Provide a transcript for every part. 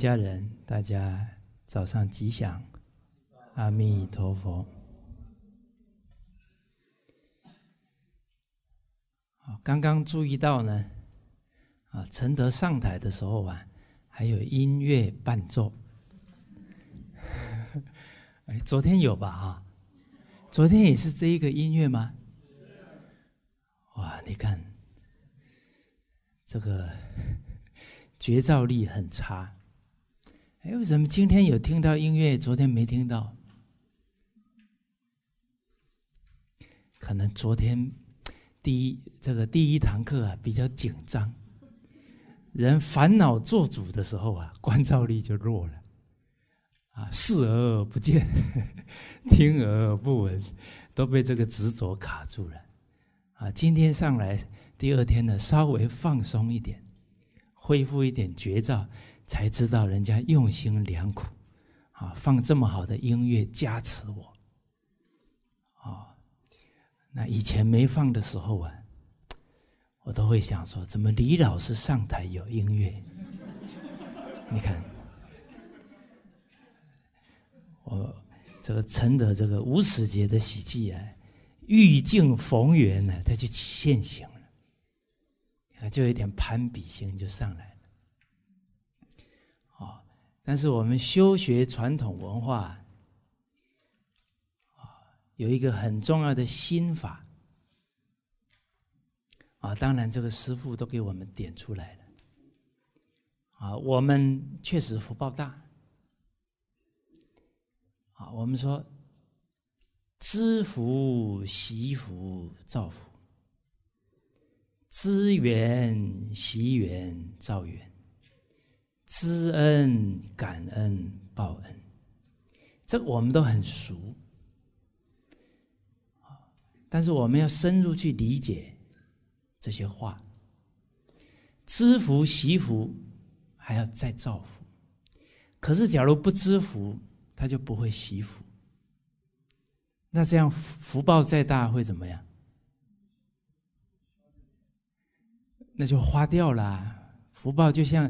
家人，大家早上吉祥！阿弥陀佛。好，刚刚注意到呢，啊，承德上台的时候啊，还有音乐伴奏。哎，昨天有吧？啊，昨天也是这一个音乐吗？哇，你看，这个 绝照力很差。哎，为什么今天有听到音乐？昨天没听到？可能昨天第一这个第一堂课啊比较紧张，人烦恼做主的时候啊，关照力就弱了，啊，视而不见，听而不闻，都被这个执着卡住了。啊，今天上来，第二天呢稍微放松一点，恢复一点绝招。才知道人家用心良苦，啊，放这么好的音乐加持我，啊，那以前没放的时候啊，我都会想说，怎么李老师上台有音乐？你看，我这个承德这个无耻节的喜剧啊，遇境逢源呢，他就起现行了，啊，就有点攀比心就上来了。但是我们修学传统文化啊，有一个很重要的心法啊，当然这个师父都给我们点出来了啊，我们确实福报大啊，我们说知福惜福造福，知缘惜缘造缘。知恩、感恩、报恩，这个我们都很熟。但是我们要深入去理解这些话。知福、惜福，还要再造福。可是，假如不知福，他就不会惜福。那这样福福报再大会怎么样？那就花掉了。福报就像。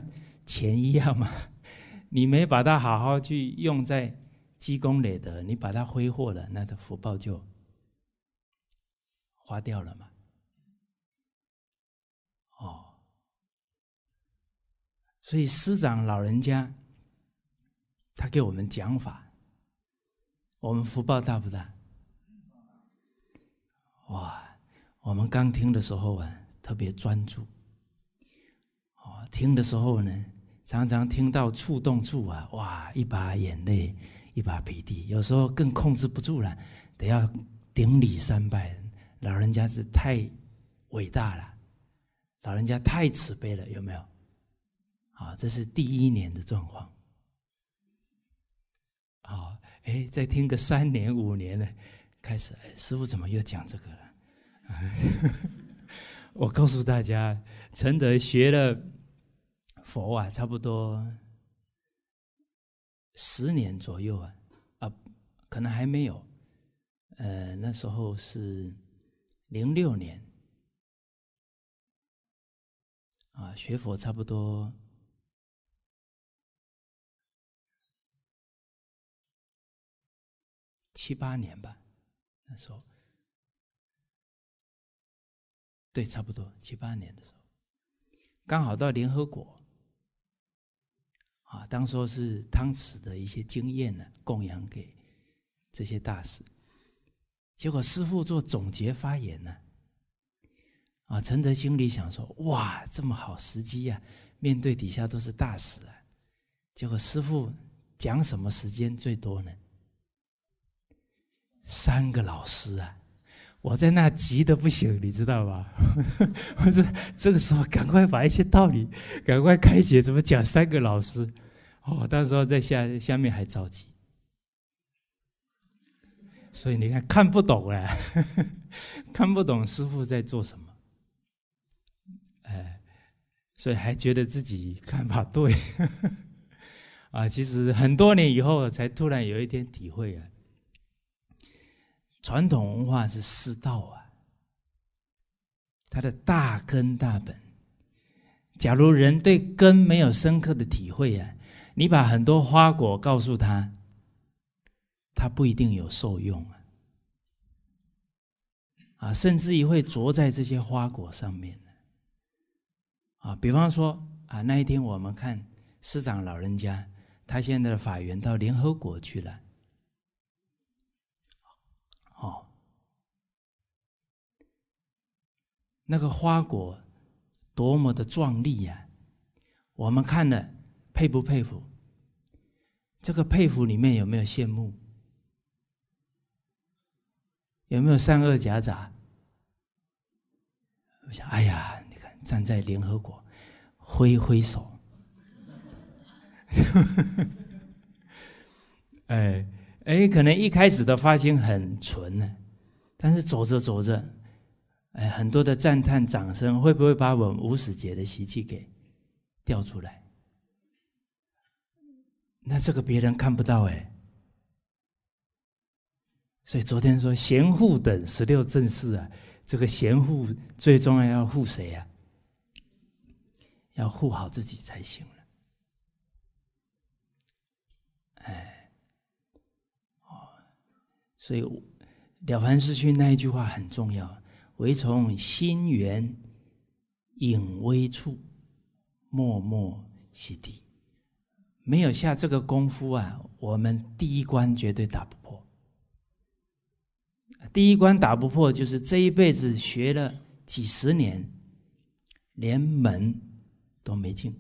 钱一样嘛，你没把它好好去用在积功累德，你把它挥霍了，那的福报就花掉了嘛。哦，所以师长老人家他给我们讲法，我们福报大不大？哇，我们刚听的时候啊，特别专注。哦，听的时候呢。常常听到触动处啊，哇，一把眼泪，一把鼻涕，有时候更控制不住了，得要顶礼三拜。老人家是太伟大了，老人家太慈悲了，有没有？好，这是第一年的状况。好，哎，再听个三年五年呢，开始，哎，师傅怎么又讲这个了？我告诉大家，承德学了。佛啊，差不多十年左右啊，啊，可能还没有。呃，那时候是零六年，啊，学佛差不多七八年吧。那时候，对，差不多七八年的时候，刚好到联合国。啊，当说是汤匙的一些经验呢，供养给这些大师。结果师傅做总结发言呢，啊，陈德心里想说，哇，这么好时机呀，面对底下都是大师啊。结果师傅讲什么时间最多呢？三个老师啊。我在那急的不行，你知道吧？我说这个时候赶快把一些道理赶快开解，怎么讲？三个老师，哦，到时候在下下面还着急，所以你看看不懂啊，看不懂师傅在做什么，哎，所以还觉得自己看法对，啊，其实很多年以后才突然有一天体会啊。传统文化是师道啊，它的大根大本。假如人对根没有深刻的体会啊，你把很多花果告诉他，他不一定有受用啊，啊，甚至于会着在这些花果上面啊。比方说啊，那一天我们看师长老人家，他现在的法源到联合国去了。那个花果多么的壮丽呀！我们看了，佩不佩服？这个佩服里面有没有羡慕？有没有善恶夹杂？我想，哎呀，你看，站在联合国，挥挥手。哎哎，可能一开始的发心很纯呢，但是走着走着。哎，很多的赞叹、掌声，会不会把我们无始劫的习气给调出来？那这个别人看不到哎。所以昨天说“贤护等十六正士”啊，这个贤护最重要要护谁啊？要护好自己才行了。哎，哦，所以了凡四训那一句话很重要。唯从心源隐微处默默洗涤，没有下这个功夫啊，我们第一关绝对打不破。第一关打不破，就是这一辈子学了几十年，连门都没进。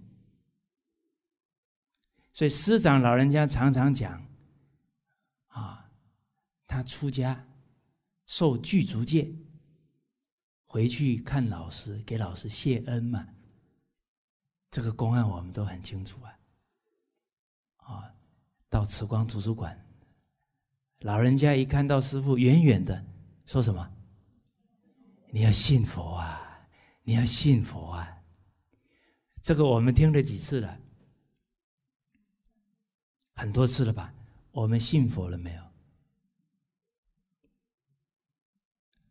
所以师长老人家常常讲，啊，他出家受具足戒。回去看老师，给老师谢恩嘛。这个公案我们都很清楚啊。啊，到慈光图书馆，老人家一看到师傅，远远的说什么：“你要信佛啊，你要信佛啊。”这个我们听了几次了，很多次了吧？我们信佛了没有？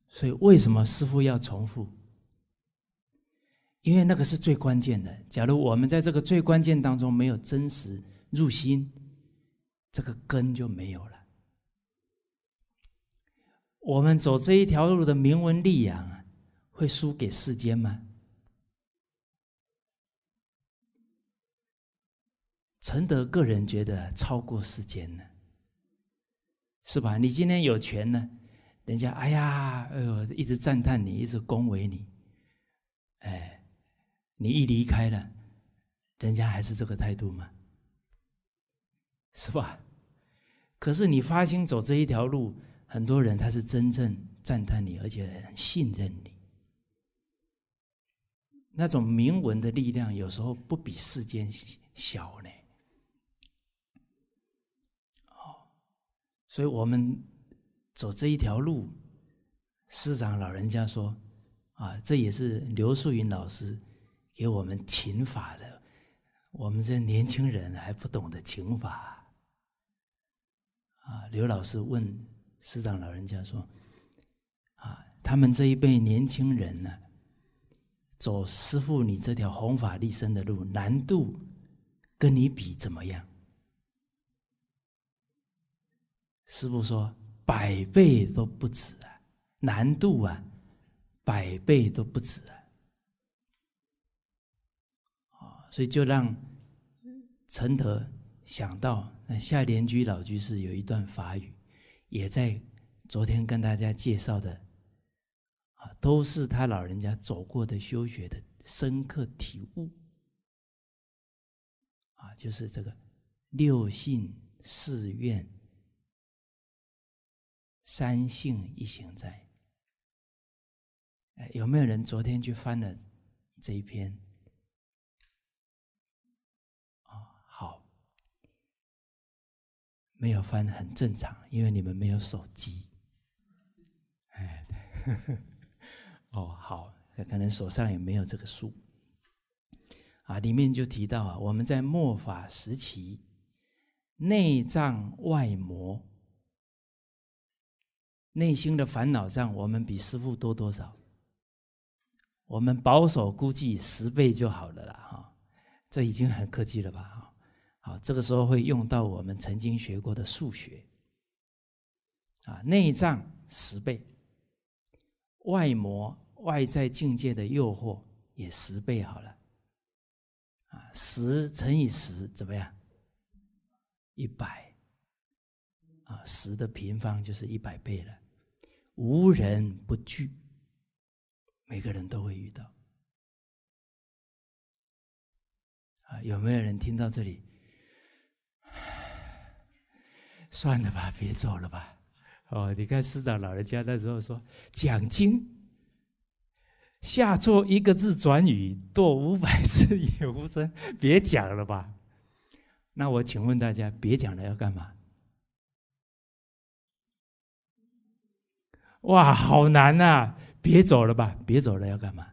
所以，为什么师傅要重复？因为那个是最关键的。假如我们在这个最关键当中没有真实入心，这个根就没有了。我们走这一条路的铭文力量，会输给世间吗？陈德个人觉得超过世间了，是吧？你今天有权呢？人家哎呀，哎呦，一直赞叹你，一直恭维你，哎，你一离开了，人家还是这个态度吗？是吧？可是你发心走这一条路，很多人他是真正赞叹你，而且信任你，那种铭文的力量，有时候不比世间小呢。哦，所以我们。走这一条路，师长老人家说：“啊，这也是刘素云老师给我们请法的。我们这年轻人还不懂得请法啊。”刘老师问师长老人家说：“啊，他们这一辈年轻人呢，走师傅你这条弘法立身的路，难度跟你比怎么样？”师傅说。百倍都不止啊，难度啊，百倍都不止啊。啊，所以就让陈德想到那夏莲居老居士有一段法语，也在昨天跟大家介绍的，啊，都是他老人家走过的修学的深刻体悟，啊，就是这个六信四愿。三性一行在，哎，有没有人昨天去翻了这一篇？啊，好，没有翻很正常，因为你们没有手机。哎，哦，好，可能手上也没有这个书。啊，里面就提到啊，我们在末法时期，内脏外膜。内心的烦恼上，我们比师傅多多少？我们保守估计十倍就好了啦，哈，这已经很客气了吧，哈。好，这个时候会用到我们曾经学过的数学，啊，内障十倍，外魔外在境界的诱惑也十倍好了，啊，十乘以十怎么样？一百。啊，十的平方就是一百倍了，无人不惧，每个人都会遇到。啊，有没有人听到这里？算了吧，别做了吧。哦，你看师长老人家那时候说，奖金下错一个字转语，堕五百次也无声，别讲了吧。那我请问大家，别讲了要干嘛？哇，好难呐！别走了吧，别走了，要干嘛？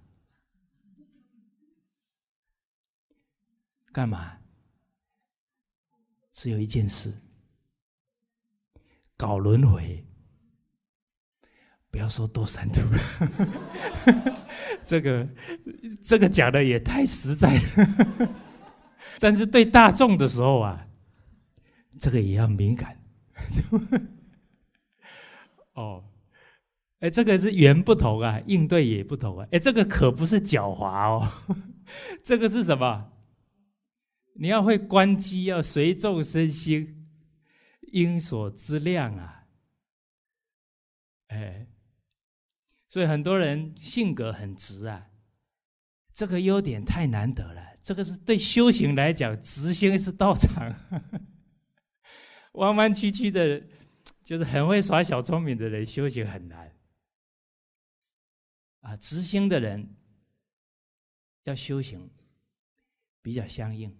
干嘛？只有一件事，搞轮回。不要说多三途，这个这个讲的也太实在。但是对大众的时候啊，这个也要敏感。哦。哎，这个是缘不同啊，应对也不同啊。哎，这个可不是狡猾哦，这个是什么？你要会关机，要随众身心应所之量啊。哎，所以很多人性格很直啊，这个优点太难得了。这个是对修行来讲，直心是道场。弯弯曲曲的，就是很会耍小聪明的人，修行很难。啊，直心的人要修行比较相应，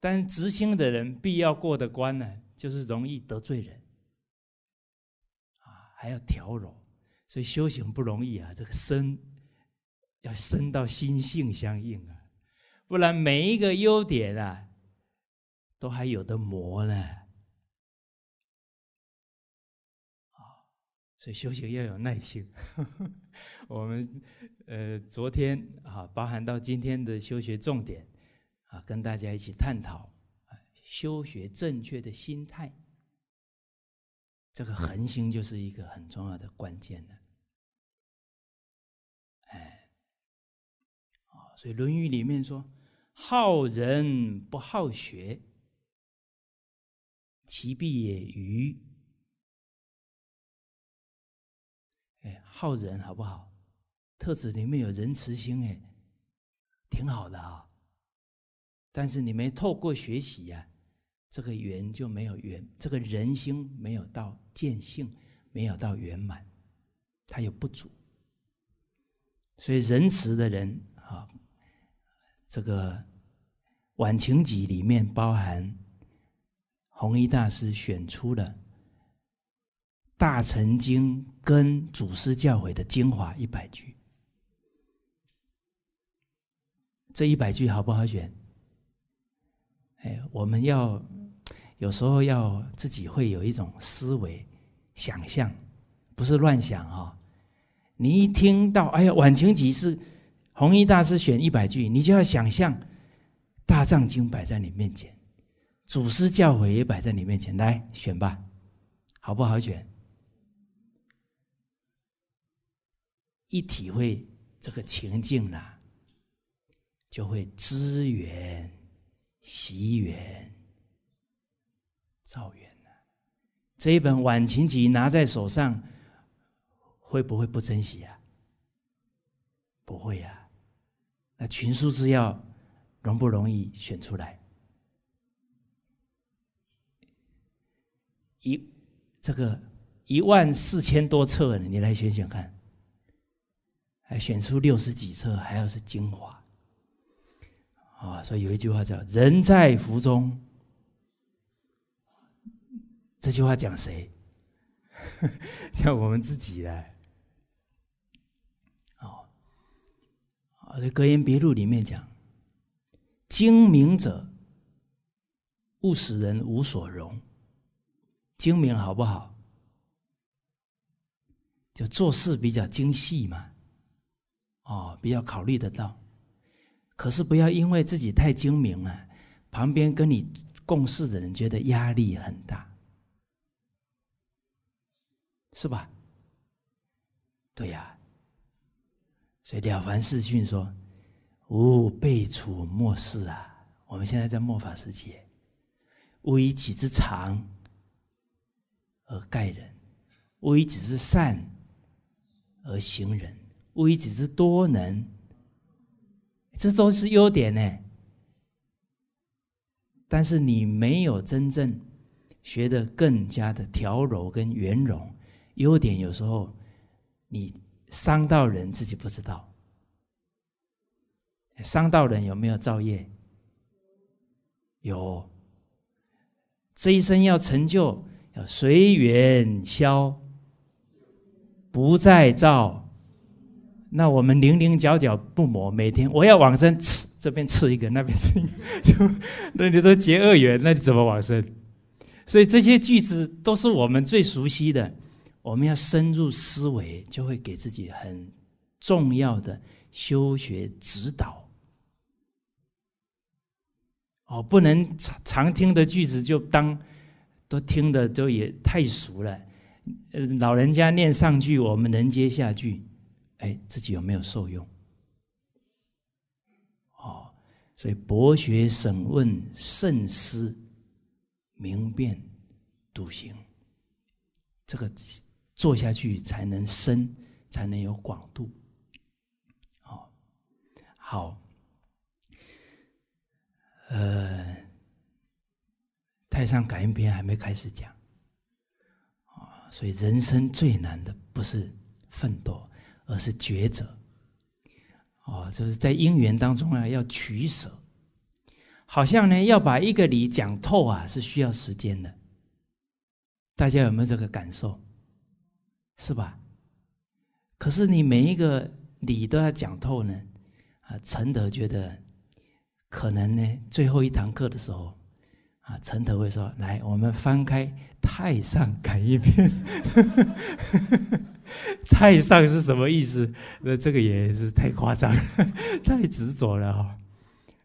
但直心的人必要过的关呢，就是容易得罪人啊，还要调柔，所以修行不容易啊。这个身要生到心性相应啊，不然每一个优点啊，都还有的磨呢。所以修行要有耐心。我们呃，昨天啊，包含到今天的修学重点啊，跟大家一起探讨啊，修学正确的心态，这个恒心就是一个很重要的关键的。哎，啊，所以《论语》里面说：“好人不好学，其必也愚。”哎，好人好不好？特质里面有仁慈心，哎，挺好的啊。但是你没透过学习呀，这个缘就没有缘，这个人心没有到见性，没有到圆满，它有不足。所以仁慈的人啊，这个晚晴集里面包含弘一大师选出的。大成经跟祖师教诲的精华一百句，这一百句好不好选？哎，我们要有时候要自己会有一种思维想象，不是乱想哦。你一听到“哎呀晚晴集”是弘一大师选一百句，你就要想象大藏经摆在你面前，祖师教诲也摆在你面前，来选吧，好不好选？一体会这个情境了，就会支援、习缘、造缘了。这一本《晚晴集》拿在手上，会不会不珍惜啊？不会呀。那群书是要容不容易选出来？一这个一万四千多册，你来选选看。还选出六十几册，还要是精华。啊，所以有一句话叫“人在福中”，这句话讲谁？讲我们自己来。哦，啊，这《格言别录》里面讲：“精明者，勿使人无所容。”精明好不好？就做事比较精细嘛。哦，比较考虑得到，可是不要因为自己太精明了，旁边跟你共事的人觉得压力很大，是吧？对呀，所以《了凡四训》说：“吾辈处末世啊，我们现在在末法时期，吾以己之长而盖人，吾以己之善而行人。”勿以己之多能，这都是优点呢。但是你没有真正学得更加的调柔跟圆融，优点有时候你伤到人自己不知道，伤到人有没有造业？有。这一生要成就，要随缘消，不再造。那我们零零角角不磨，每天我要往生，吃这边吃一个，那边吃一个，就那你都结恶缘，那你怎么往生？所以这些句子都是我们最熟悉的，我们要深入思维，就会给自己很重要的修学指导。哦，不能常常听的句子就当都听的都也太熟了，呃，老人家念上句，我们能接下句。哎，自己有没有受用？哦，所以博学、审问、慎思、明辨、笃行，这个做下去才能深，才能有广度。哦，好，呃，《太上感应篇》还没开始讲啊，所以人生最难的不是奋斗。而是抉择，哦，就是在因缘当中啊，要取舍，好像呢要把一个理讲透啊，是需要时间的。大家有没有这个感受？是吧？可是你每一个理都要讲透呢，啊，陈德觉得可能呢，最后一堂课的时候。啊，陈头会说：“来，我们翻开《太上感应篇》。太上是什么意思？那这个也是太夸张、太执着了哈。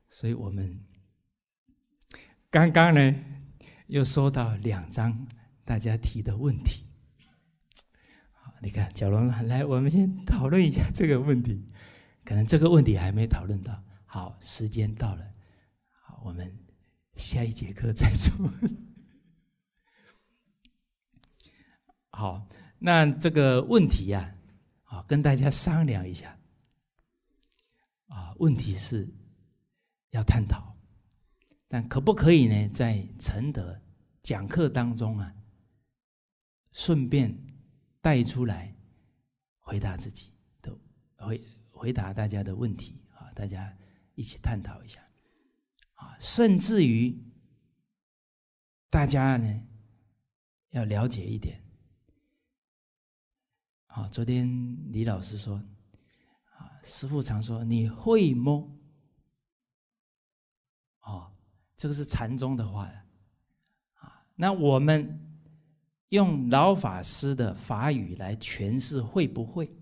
所以我们刚刚呢，又说到两张大家提的问题。好，你看，小龙来，我们先讨论一下这个问题。可能这个问题还没讨论到。好，时间到了，好，我们。”下一节课再说。好，那这个问题呀，啊，跟大家商量一下。啊，问题是，要探讨，但可不可以呢，在承德讲课当中啊，顺便带出来，回答自己的，回回答大家的问题啊，大家一起探讨一下。甚至于，大家呢要了解一点。啊，昨天李老师说，啊，师傅常说你会摸，啊，这个是禅宗的话了，啊，那我们用老法师的法语来诠释会不会，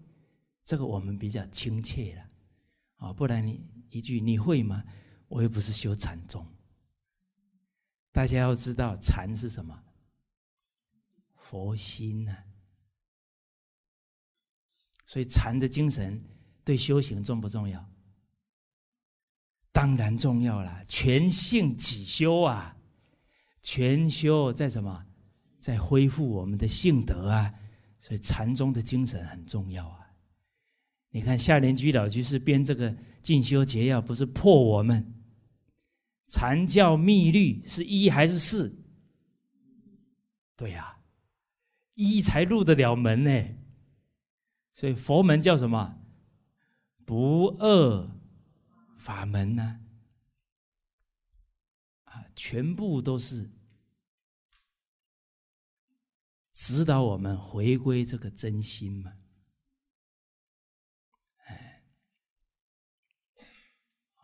这个我们比较亲切了，啊，不然你一句你会吗？我又不是修禅宗，大家要知道禅是什么？佛心呐，所以禅的精神对修行重不重要？当然重要了，全性起修啊，全修在什么？在恢复我们的性德啊，所以禅宗的精神很重要啊。你看夏莲居老居士编这个《进修结要》，不是破我们？禅教密律是一还是四？对呀，一才入得了门呢。所以佛门叫什么？不二法门呢？啊，全部都是指导我们回归这个真心嘛。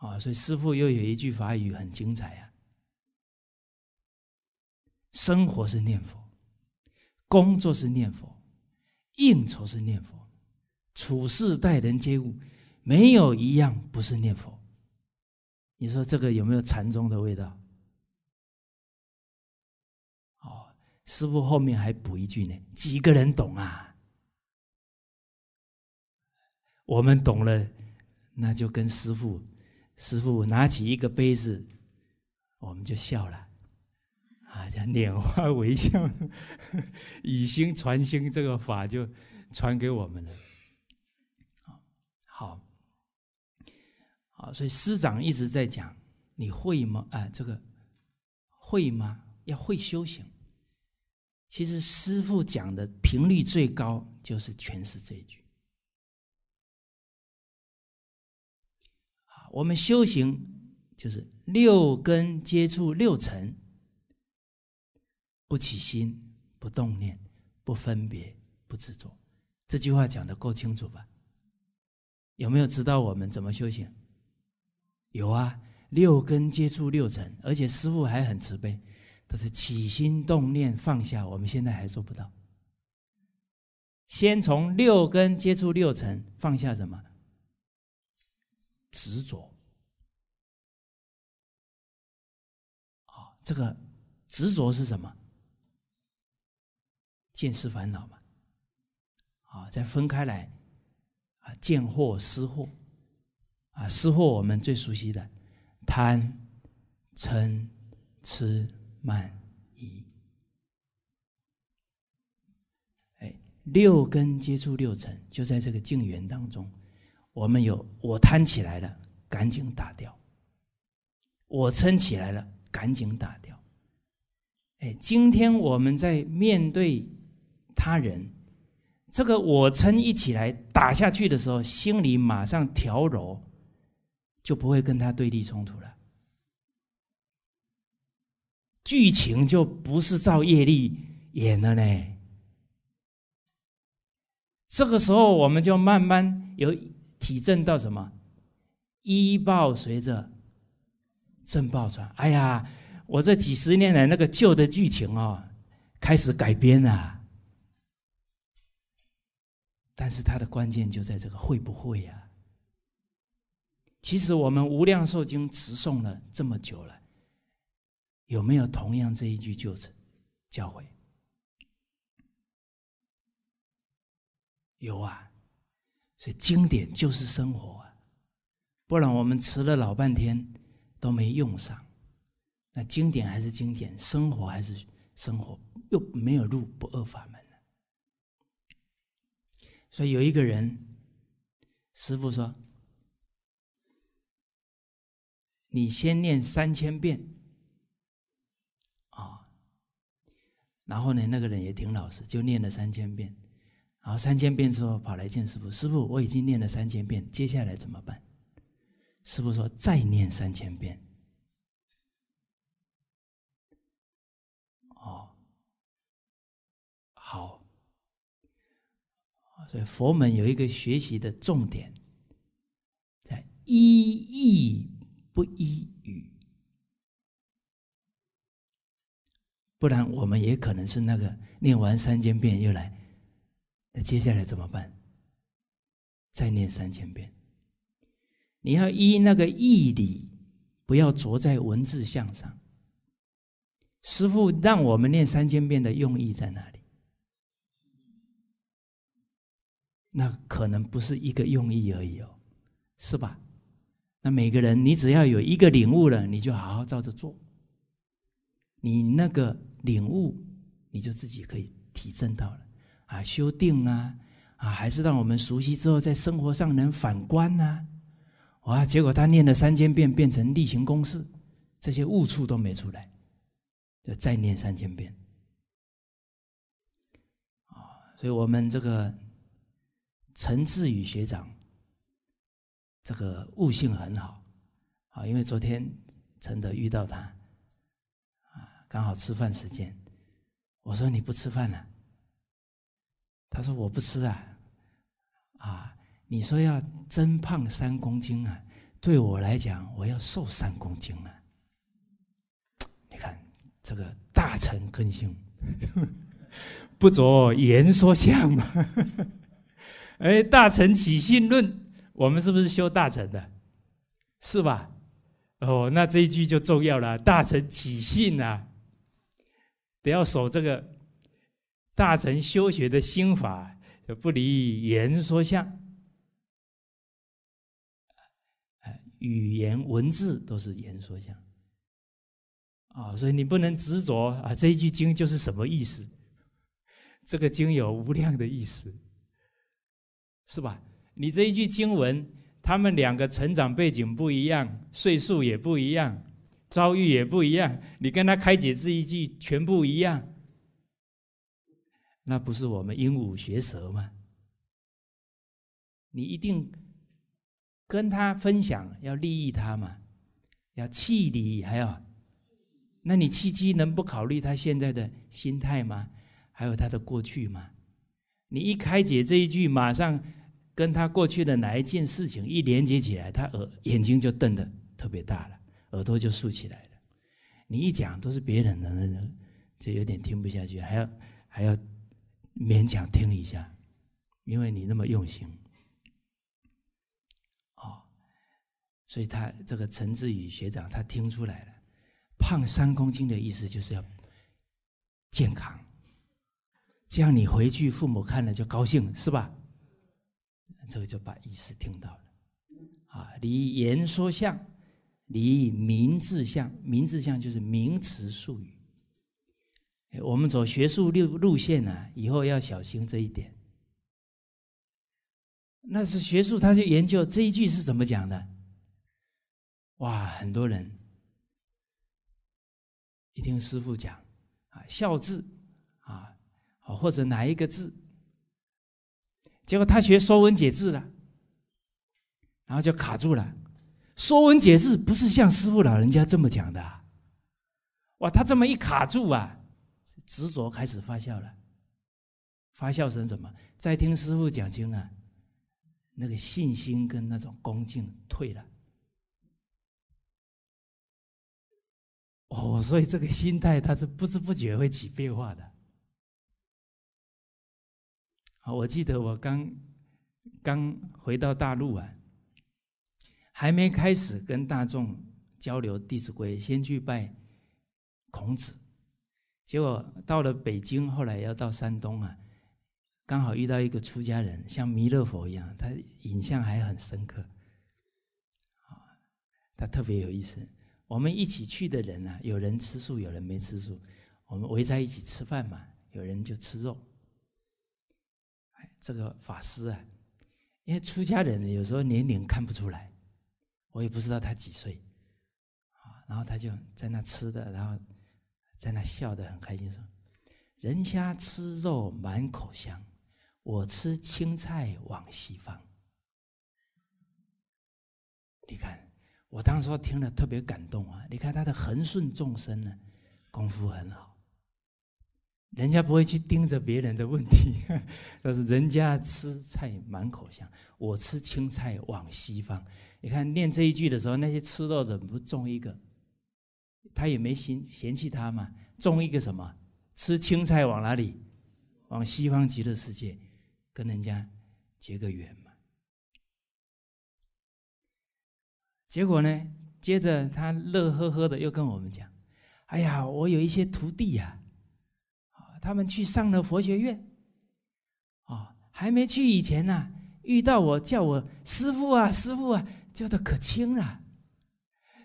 啊，所以师傅又有一句法语很精彩啊：生活是念佛，工作是念佛，应酬是念佛，处事待人接物，没有一样不是念佛。你说这个有没有禅宗的味道？哦，师傅后面还补一句呢：几个人懂啊？我们懂了，那就跟师傅。师傅拿起一个杯子，我们就笑了，啊，叫“拈花 微笑”，以心传心，这个法就传给我们了。好，好，所以师长一直在讲：你会吗？啊，这个会吗？要会修行。其实师傅讲的频率最高就是全是这句。我们修行就是六根接触六尘，不起心不动念，不分别不执着。这句话讲的够清楚吧？有没有知道我们怎么修行？有啊，六根接触六尘，而且师傅还很慈悲。他是起心动念放下，我们现在还做不到。先从六根接触六尘放下什么？执着，啊，这个执着是什么？见识烦恼嘛，啊，再分开来，啊，见惑、思惑，啊，思惑我们最熟悉的贪、嗔、痴、慢、疑。哎，六根接触六尘，就在这个境缘当中。我们有我贪起来了，赶紧打掉；我撑起来了，赶紧打掉。哎，今天我们在面对他人，这个我撑一起来打下去的时候，心里马上调柔，就不会跟他对立冲突了。剧情就不是照业力演的嘞。这个时候，我们就慢慢有。体证到什么？一报随着，正报传。哎呀，我这几十年来那个旧的剧情哦，开始改编了。但是它的关键就在这个会不会呀？其实我们无量寿经持诵了这么久了，有没有同样这一句旧词教诲？有啊。所以经典就是生活啊，不然我们持了老半天都没用上，那经典还是经典，生活还是生活，又没有入不二法门所以有一个人，师傅说：“你先念三千遍。”啊，然后呢，那个人也挺老实，就念了三千遍。然后三千遍之后，跑来见师傅。师傅，我已经念了三千遍，接下来怎么办？师傅说：“再念三千遍。”哦，好。所以佛门有一个学习的重点，在依意不依语，不然我们也可能是那个念完三千遍又来。那接下来怎么办？再念三千遍。你要依那个义理，不要着在文字相上。师父让我们念三千遍的用意在哪里？那可能不是一个用意而已哦，是吧？那每个人，你只要有一个领悟了，你就好好照着做。你那个领悟，你就自己可以提升到了。啊，修订啊，啊，还是让我们熟悉之后，在生活上能反观啊。哇，结果他念了三千遍，变成例行公事，这些误处都没出来，就再念三千遍。啊，所以我们这个陈志宇学长，这个悟性很好啊，因为昨天真的遇到他，啊，刚好吃饭时间，我说你不吃饭了。他说：“我不吃啊，啊！你说要增胖三公斤啊，对我来讲，我要瘦三公斤啊。”你看，这个大臣根性不着言说相嘛？哎，大臣起信论，我们是不是修大臣的？是吧？哦，那这一句就重要了。大臣起信啊，得要守这个。”大乘修学的心法不离言说相，语言文字都是言说相，啊，所以你不能执着啊，这一句经就是什么意思？这个经有无量的意思，是吧？你这一句经文，他们两个成长背景不一样，岁数也不一样，遭遇也不一样，你跟他开解这一句全部一样。那不是我们鹦鹉学舌吗？你一定跟他分享，要利益他嘛，要气你还要。那你气机能不考虑他现在的心态吗？还有他的过去吗？你一开解这一句，马上跟他过去的哪一件事情一连接起来，他耳眼睛就瞪得特别大了，耳朵就竖起来了。你一讲都是别人的，那那就有点听不下去，还要还要。勉强听一下，因为你那么用心，哦，所以他这个陈志宇学长他听出来了，胖三公斤的意思就是要健康，这样你回去父母看了就高兴了，是吧？这个就把意思听到了，啊，离言说相，离名质相，名质相就是名词术语。我们走学术路路线呢，以后要小心这一点。那是学术，他就研究这一句是怎么讲的。哇，很多人一听师傅讲啊“孝”字啊，或者哪一个字，结果他学《说文解字》了，然后就卡住了。《说文解字》不是像师傅老人家这么讲的，哇，他这么一卡住啊。执着开始发酵了，发酵成什么？在听师傅讲经啊，那个信心跟那种恭敬退了。哦，所以这个心态它是不知不觉会起变化的。好，我记得我刚刚回到大陆啊，还没开始跟大众交流《弟子规》，先去拜孔子。结果到了北京，后来要到山东啊，刚好遇到一个出家人，像弥勒佛一样，他印象还很深刻。啊，他特别有意思。我们一起去的人啊，有人吃素，有人没吃素。我们围在一起吃饭嘛，有人就吃肉。哎，这个法师啊，因为出家人有时候年龄看不出来，我也不知道他几岁，啊，然后他就在那吃的，然后。在那笑得很开心，说：“人家吃肉满口香，我吃青菜往西方。”你看，我当时听了特别感动啊！你看他的恒顺众生呢，功夫很好。人家不会去盯着别人的问题，但 是人家吃菜满口香，我吃青菜往西方。你看念这一句的时候，那些吃肉的不中一个。他也没嫌嫌弃他嘛，种一个什么，吃青菜往哪里，往西方极乐世界，跟人家结个缘嘛。结果呢，接着他乐呵呵的又跟我们讲，哎呀，我有一些徒弟呀，他们去上了佛学院，哦，还没去以前呢，遇到我叫我师傅啊师傅啊，叫的可亲了。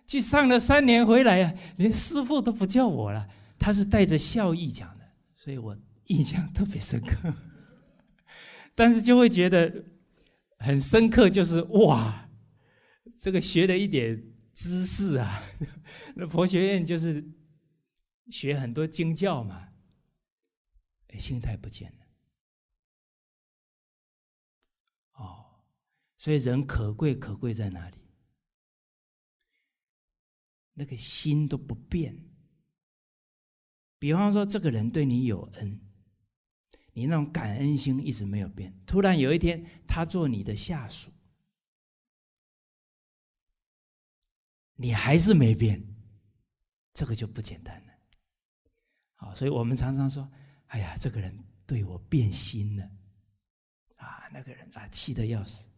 去上了三年回来呀，连师傅都不叫我了。他是带着笑意讲的，所以我印象特别深刻。但是就会觉得很深刻，就是哇，这个学了一点知识啊，那佛学院就是学很多经教嘛，心态不见了。哦，所以人可贵，可贵在哪里？那个心都不变，比方说，这个人对你有恩，你那种感恩心一直没有变。突然有一天，他做你的下属，你还是没变，这个就不简单了。好，所以我们常常说：“哎呀，这个人对我变心了！”啊，那个人啊，气得要死。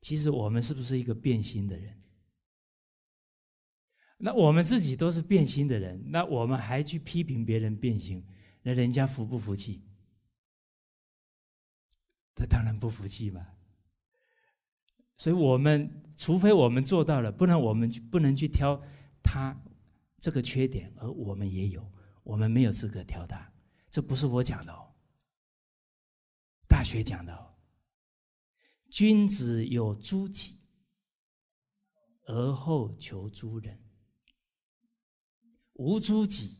其实，我们是不是一个变心的人？那我们自己都是变心的人，那我们还去批评别人变心，那人家服不服气？他当然不服气嘛。所以我们除非我们做到了，不然我们不能去挑他这个缺点，而我们也有，我们没有资格挑他。这不是我讲的哦，大学讲的哦。君子有诸己，而后求诸人。无诸己，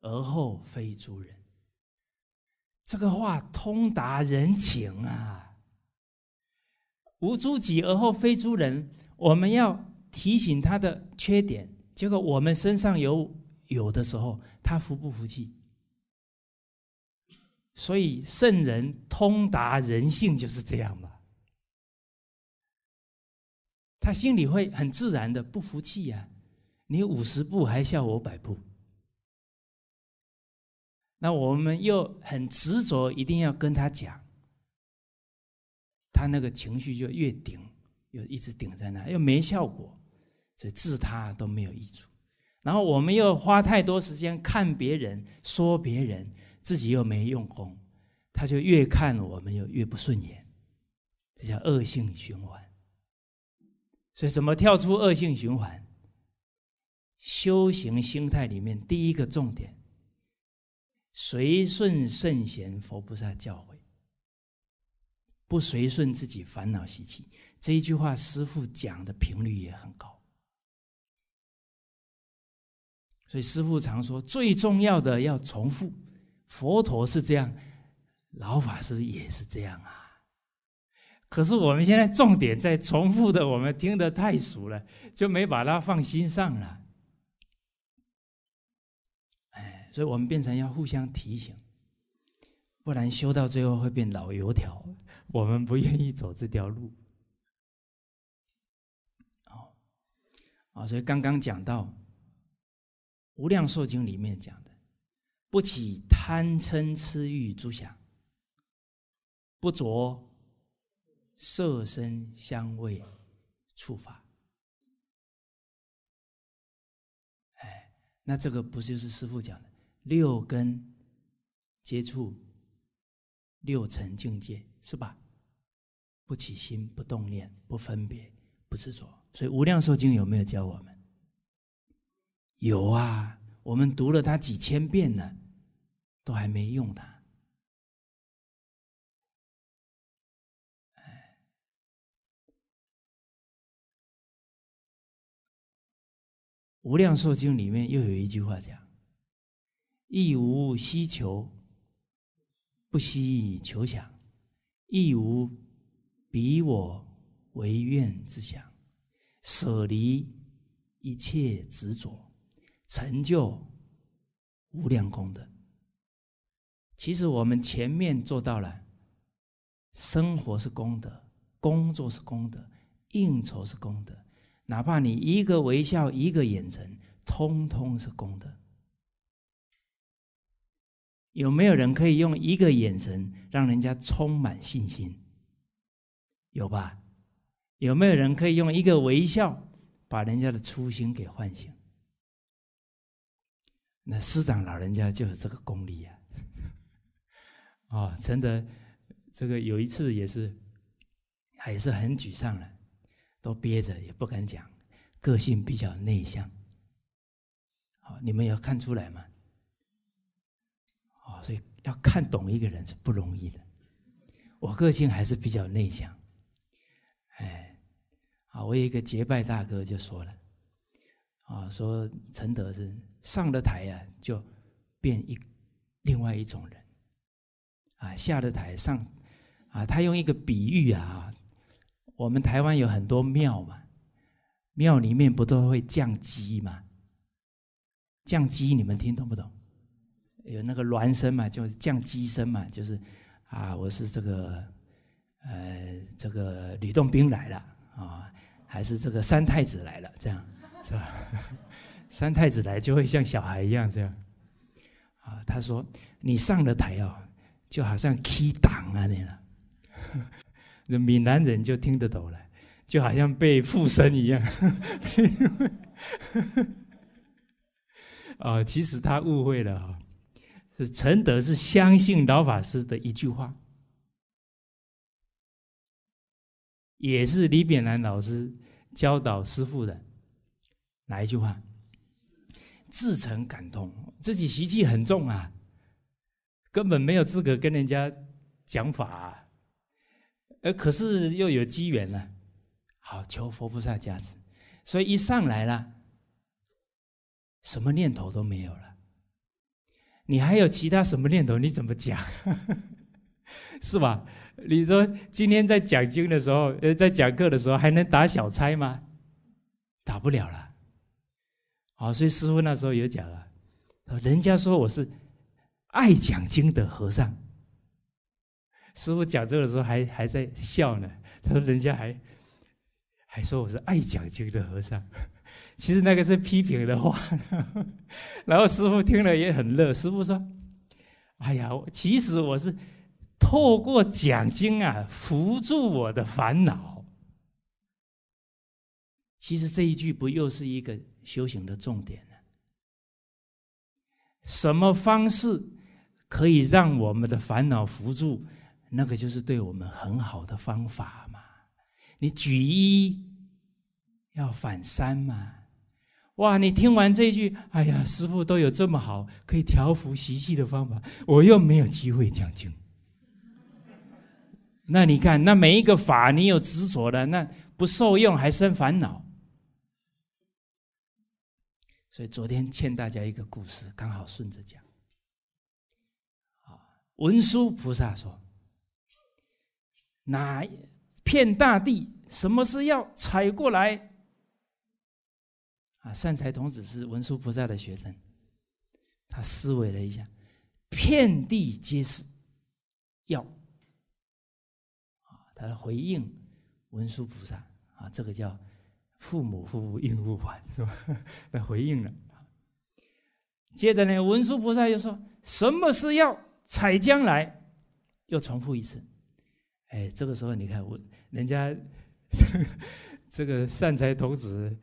而后非诸人。这个话通达人情啊。无诸己而后非诸人，我们要提醒他的缺点，结果我们身上有有的时候，他服不服气？所以圣人通达人性就是这样嘛，他心里会很自然的不服气呀。你五十步还笑我百步，那我们又很执着，一定要跟他讲，他那个情绪就越顶，又一直顶在那，又没效果，所以治他都没有益处。然后我们又花太多时间看别人、说别人，自己又没用功，他就越看我们又越不顺眼，这叫恶性循环。所以怎么跳出恶性循环？修行心态里面第一个重点，随顺圣贤、佛菩萨教诲，不随顺自己烦恼习气。这一句话，师父讲的频率也很高。所以师父常说，最重要的要重复。佛陀是这样，老法师也是这样啊。可是我们现在重点在重复的，我们听得太熟了，就没把它放心上了。所以我们变成要互相提醒，不然修到最后会变老油条。我们不愿意走这条路。哦，啊，所以刚刚讲到《无量寿经》里面讲的，不起贪嗔痴欲诸想，不着色身香味触法。哎，那这个不就是师父讲的？六根接触六层境界是吧？不起心不动念不分别不执着，所以《无量寿经》有没有教我们？有啊，我们读了它几千遍了，都还没用它。无量寿经》里面又有一句话讲。亦无希求，不惜求想，亦无彼我为愿之想，舍离一切执着，成就无量功德。其实我们前面做到了，生活是功德，工作是功德，应酬是功德，哪怕你一个微笑，一个眼神，通通是功德。有没有人可以用一个眼神让人家充满信心？有吧？有没有人可以用一个微笑把人家的初心给唤醒？那师长老人家就有这个功力呀！啊，陈 德，这个有一次也是，也是很沮丧了，都憋着也不敢讲，个性比较内向。好，你们有看出来吗？所以要看懂一个人是不容易的。我个性还是比较内向，哎，啊，我有一个结拜大哥就说了，啊，说陈德是上了台呀就变一另外一种人，啊，下了台上，啊，他用一个比喻啊，我们台湾有很多庙嘛，庙里面不都会降鸡嘛，降鸡你们听懂不懂？有那个孪生嘛，就是降机生嘛，就是啊，我是这个呃，这个吕洞宾来了啊，还是这个三太子来了？这样是吧？三太子来就会像小孩一样这样啊。他说：“你上了台哦，就好像踢党啊那样。”那闽南人就听得懂了，就好像被附身一样。啊，其实他误会了啊。陈德是相信老法师的一句话，也是李炳南老师教导师父的哪一句话？自诚感动，自己习气很重啊，根本没有资格跟人家讲法，呃，可是又有机缘了，好求佛菩萨加持，所以一上来了，什么念头都没有了。你还有其他什么念头？你怎么讲？是吧？你说今天在讲经的时候，呃，在讲课的时候还能打小差吗？打不了了。好，所以师傅那时候有讲了，人家说我是爱讲经的和尚。师傅讲这个的时候还还在笑呢，他说人家还还说我是爱讲经的和尚。其实那个是批评的话，然后师傅听了也很乐。师傅说：“哎呀，其实我是透过讲经啊，扶助我的烦恼。其实这一句不又是一个修行的重点呢？什么方式可以让我们的烦恼扶助？那个就是对我们很好的方法嘛。你举一要反三嘛。”哇！你听完这句，哎呀，师傅都有这么好，可以调伏习气的方法，我又没有机会讲经。那你看，那每一个法你有执着的，那不受用还生烦恼。所以昨天欠大家一个故事，刚好顺着讲。啊，文殊菩萨说：“哪片大地，什么是要踩过来？”啊，善财童子是文殊菩萨的学生，他思维了一下，遍地皆是药，啊，他回应文殊菩萨，啊，这个叫父母呼应勿缓，是吧？他回应了。接着呢，文殊菩萨又说什么是要采将来，又重复一次。哎，这个时候你看，我人家 这个善财童子。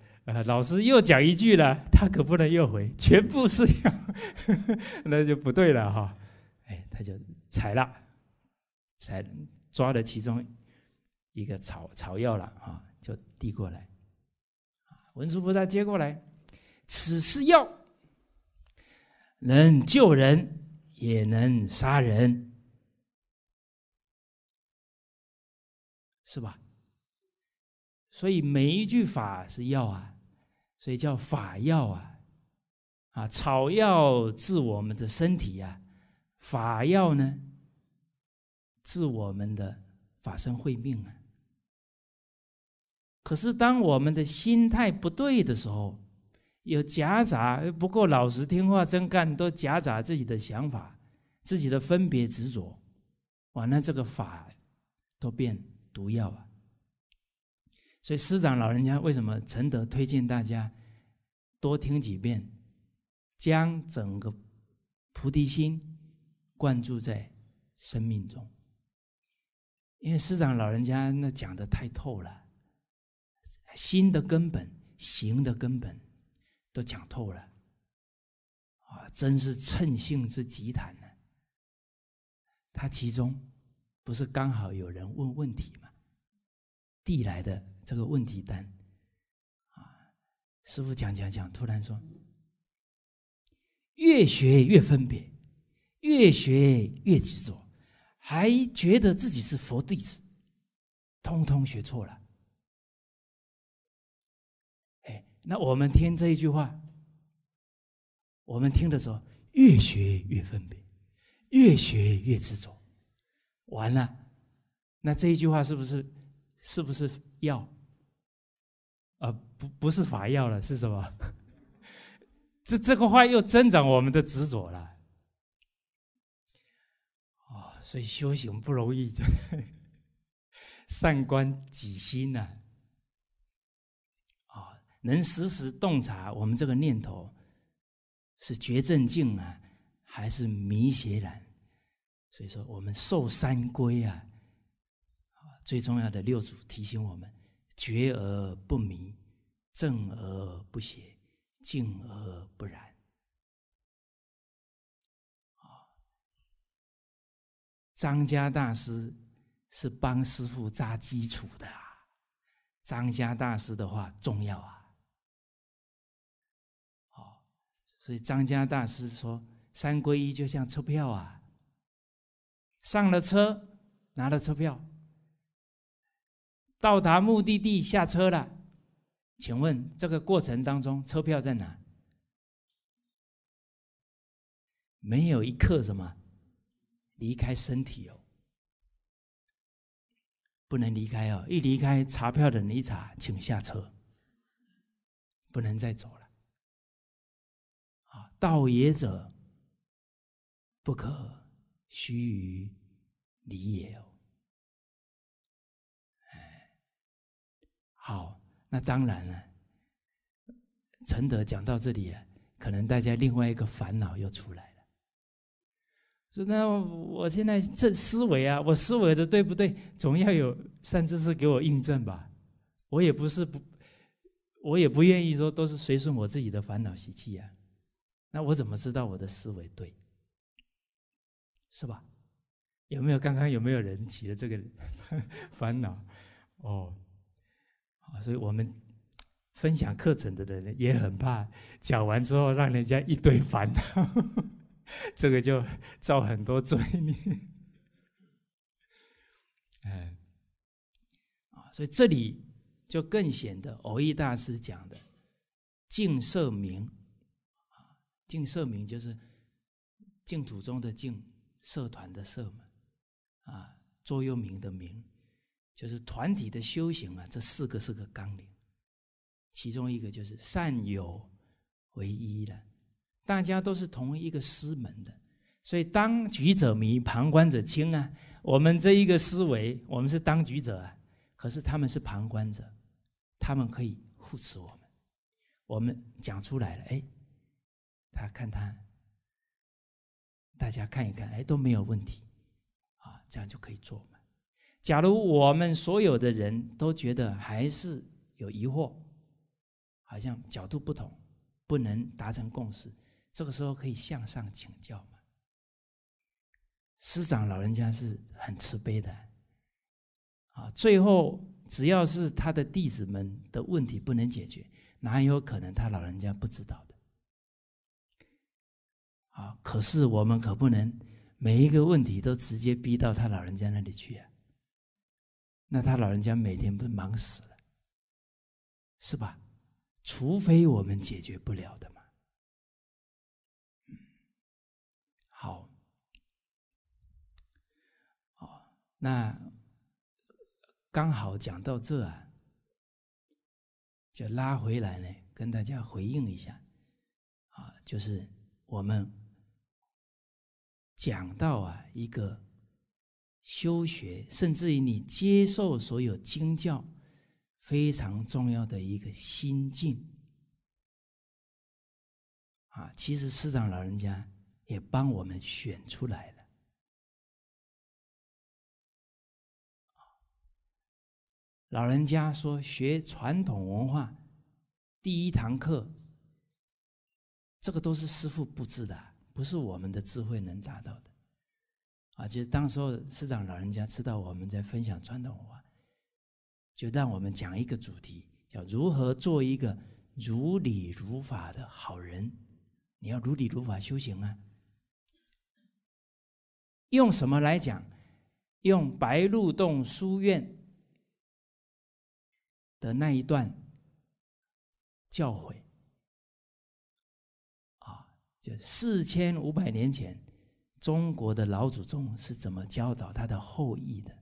老师又讲一句了，他可不能又回，全部是药，那就不对了哈。哎，他就采了，采抓了其中一个草草药了啊，就递过来。文殊菩萨接过来，此是药，能救人也能杀人，是吧？所以每一句法是药啊。所以叫法药啊，啊，草药治我们的身体呀，法药呢治我们的法身慧命啊。可是当我们的心态不对的时候，有夹杂，不够老实听话真干，都夹杂自己的想法、自己的分别执着，完了这个法都变毒药啊。所以师长老人家为什么陈德推荐大家多听几遍，将整个菩提心灌注在生命中？因为师长老人家那讲的太透了，心的根本、行的根本都讲透了。啊，真是称性之极谈呢。他其中不是刚好有人问问题吗？递来的。这个问题单，啊，师傅讲讲讲，突然说，越学越分别，越学越执着，还觉得自己是佛弟子，通通学错了。哎，那我们听这一句话，我们听的时候，越学越分别，越学越执着，完了，那这一句话是不是是不是要？不不是法药了，是什么？这这个话又增长我们的执着了。哦，所以修行不容易，善 观己心呐。啊。能时时洞察我们这个念头是觉正境啊，还是迷邪然？所以说，我们受三规啊，最重要的六祖提醒我们：觉而不迷。正而不邪，静而不染。啊，张家大师是帮师傅扎基础的啊。张家大师的话重要啊。哦，所以张家大师说，三归一就像车票啊，上了车，拿了车票，到达目的地下车了。请问这个过程当中，车票在哪？没有一刻什么离开身体哦，不能离开哦，一离开查票的，一查，请下车，不能再走了。啊，道也者，不可须臾离也哦。哎，好。那当然了，陈德讲到这里啊，可能大家另外一个烦恼又出来了。说那我现在这思维啊，我思维的对不对？总要有甚至是给我印证吧。我也不是不，我也不愿意说都是随顺我自己的烦恼习气呀。那我怎么知道我的思维对？是吧？有没有刚刚有没有人起了这个 烦恼？哦。啊，所以我们分享课程的人也很怕，讲完之后让人家一堆烦恼，这个就造很多罪孽。啊，所以这里就更显得偶义大师讲的净色明啊，净色明就是净土中的净，社团的社，啊，座右铭的铭。就是团体的修行啊，这四个是个纲领，其中一个就是善有唯一了，大家都是同一个师门的，所以当局者迷，旁观者清啊。我们这一个思维，我们是当局者啊，可是他们是旁观者，他们可以护持我们。我们讲出来了，哎，他看他，大家看一看，哎，都没有问题，啊，这样就可以做。假如我们所有的人都觉得还是有疑惑，好像角度不同，不能达成共识，这个时候可以向上请教嘛。师长老人家是很慈悲的，啊，最后只要是他的弟子们的问题不能解决，哪有可能他老人家不知道的？啊，可是我们可不能每一个问题都直接逼到他老人家那里去啊。那他老人家每天不忙死了，是吧？除非我们解决不了的嘛。好，哦，那刚好讲到这啊，就拉回来呢，跟大家回应一下，啊，就是我们讲到啊一个。修学，甚至于你接受所有经教，非常重要的一个心境啊！其实师长老人家也帮我们选出来了。老人家说，学传统文化第一堂课，这个都是师傅布置的，不是我们的智慧能达到的。啊，其实当时候市长老人家知道我们在分享传统文化，就让我们讲一个主题，叫如何做一个如理如法的好人。你要如理如法修行啊，用什么来讲？用白鹿洞书院的那一段教诲啊，就四千五百年前。中国的老祖宗是怎么教导他的后裔的？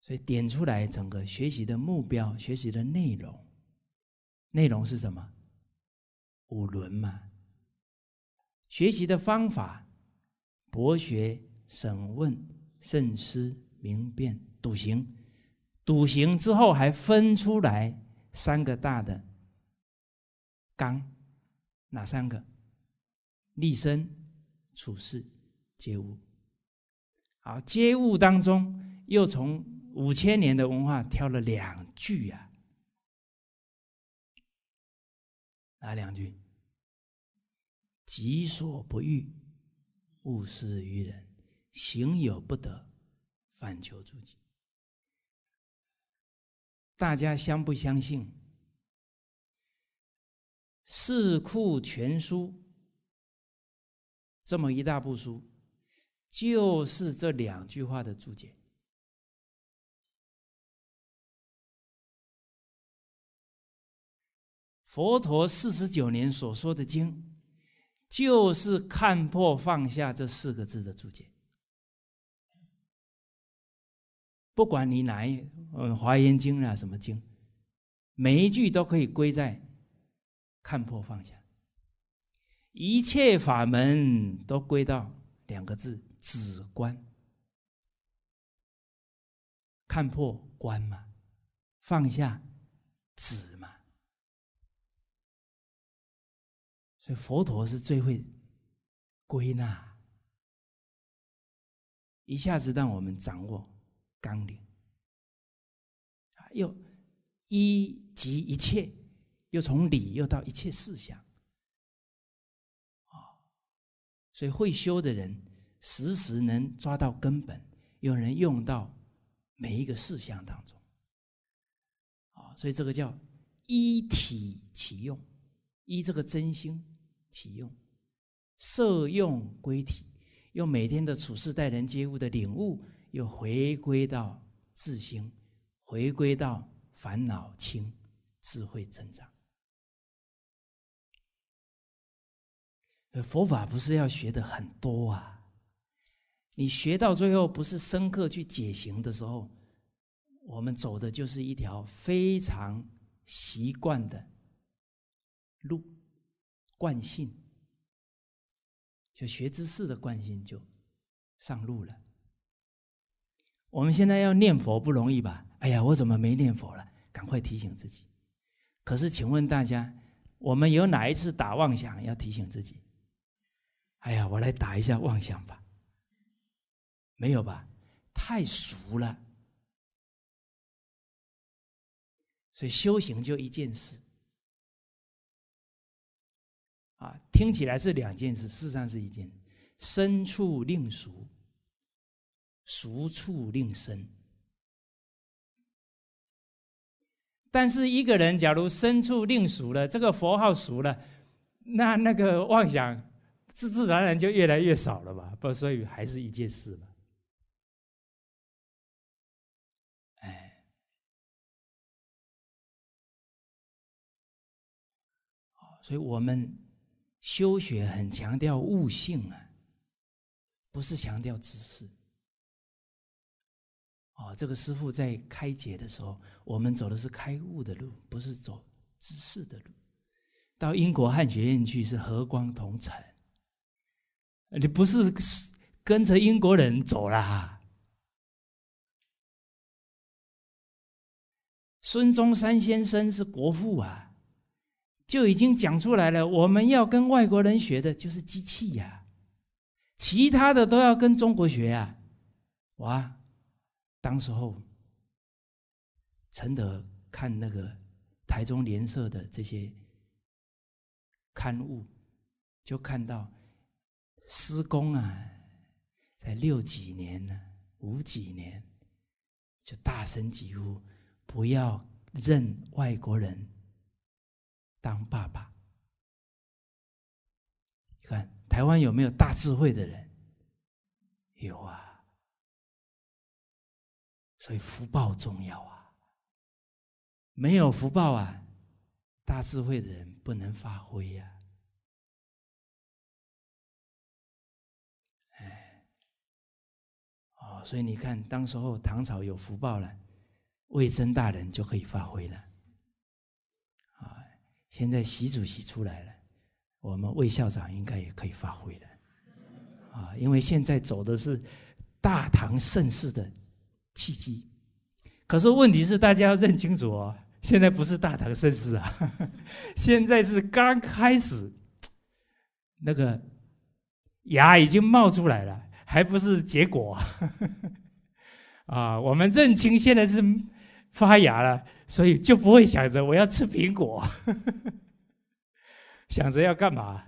所以点出来整个学习的目标、学习的内容，内容是什么？五伦嘛。学习的方法：博学、审问、慎思、明辨、笃行。笃行之后还分出来三个大的纲，哪三个？立身、处世、皆物，好皆物当中，又从五千年的文化挑了两句呀，哪两句？己所不欲，勿施于人；行有不得，反求诸己。大家相不相信？《四库全书》。这么一大部书，就是这两句话的注解。佛陀四十九年所说的经，就是“看破放下”这四个字的注解。不管你哪一嗯《华严经》啊什么经，每一句都可以归在“看破放下”。一切法门都归到两个字：止观。看破观嘛，放下止嘛。所以佛陀是最会归纳，一下子让我们掌握纲领。又一即一切，又从理又到一切事想。所以会修的人，时时能抓到根本，又能用到每一个事项当中。啊，所以这个叫一体起用，依这个真心起用，摄用归体，用每天的处事待人接物的领悟，又回归到自心，回归到烦恼轻，智慧增长。佛法不是要学的很多啊，你学到最后不是深刻去解行的时候，我们走的就是一条非常习惯的路，惯性，就学知识的惯性就上路了。我们现在要念佛不容易吧？哎呀，我怎么没念佛了？赶快提醒自己。可是，请问大家，我们有哪一次打妄想要提醒自己？哎呀，我来打一下妄想吧，没有吧？太俗了，所以修行就一件事啊，听起来是两件事，事实上是一件。身处令俗，熟处令身。但是一个人假如身处令熟了，这个佛号熟了，那那个妄想。自自然然就越来越少了吧，不所以还是一件事嘛。哎，哦，所以我们修学很强调悟性啊，不是强调知识。哦，这个师傅在开解的时候，我们走的是开悟的路，不是走知识的路。到英国汉学院去是和光同尘。你不是跟着英国人走了？孙中山先生是国父啊，就已经讲出来了。我们要跟外国人学的就是机器呀，其他的都要跟中国学呀。哇，当时候陈德看那个台中联社的这些刊物，就看到。施工啊，在六几年呢，五几年，就大声疾呼，不要认外国人当爸爸。你看台湾有没有大智慧的人？有啊，所以福报重要啊。没有福报啊，大智慧的人不能发挥呀。所以你看，当时候唐朝有福报了，魏征大人就可以发挥了。啊，现在习主席出来了，我们魏校长应该也可以发挥了。啊，因为现在走的是大唐盛世的契机。可是问题是，大家要认清楚哦，现在不是大唐盛世啊，现在是刚开始，那个牙已经冒出来了。还不是结果啊！我们认清现在是发芽了，所以就不会想着我要吃苹果，想着要干嘛？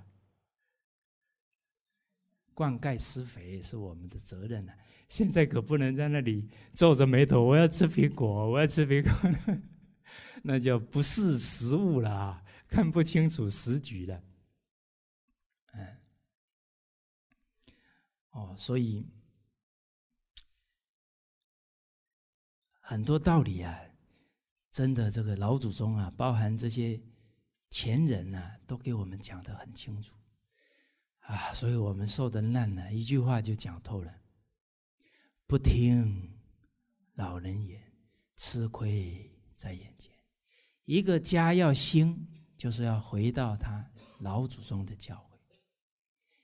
灌溉施肥是我们的责任呢。现在可不能在那里皱着眉头，我要吃苹果，我要吃苹果，那就不是食物了啊！看不清楚时局了。哦，所以很多道理啊，真的，这个老祖宗啊，包含这些前人啊，都给我们讲的很清楚啊。所以我们受的难呢，一句话就讲透了：不听老人言，吃亏在眼前。一个家要兴，就是要回到他老祖宗的教诲；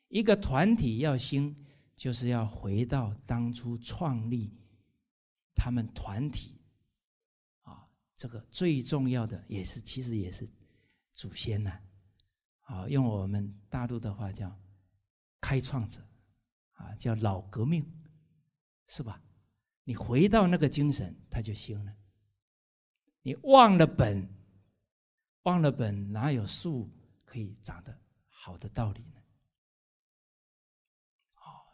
一个团体要兴。就是要回到当初创立他们团体啊，这个最重要的，也是其实也是祖先呐，啊，用我们大陆的话叫开创者啊，叫老革命，是吧？你回到那个精神，它就兴了。你忘了本，忘了本，哪有树可以长得好的道理呢？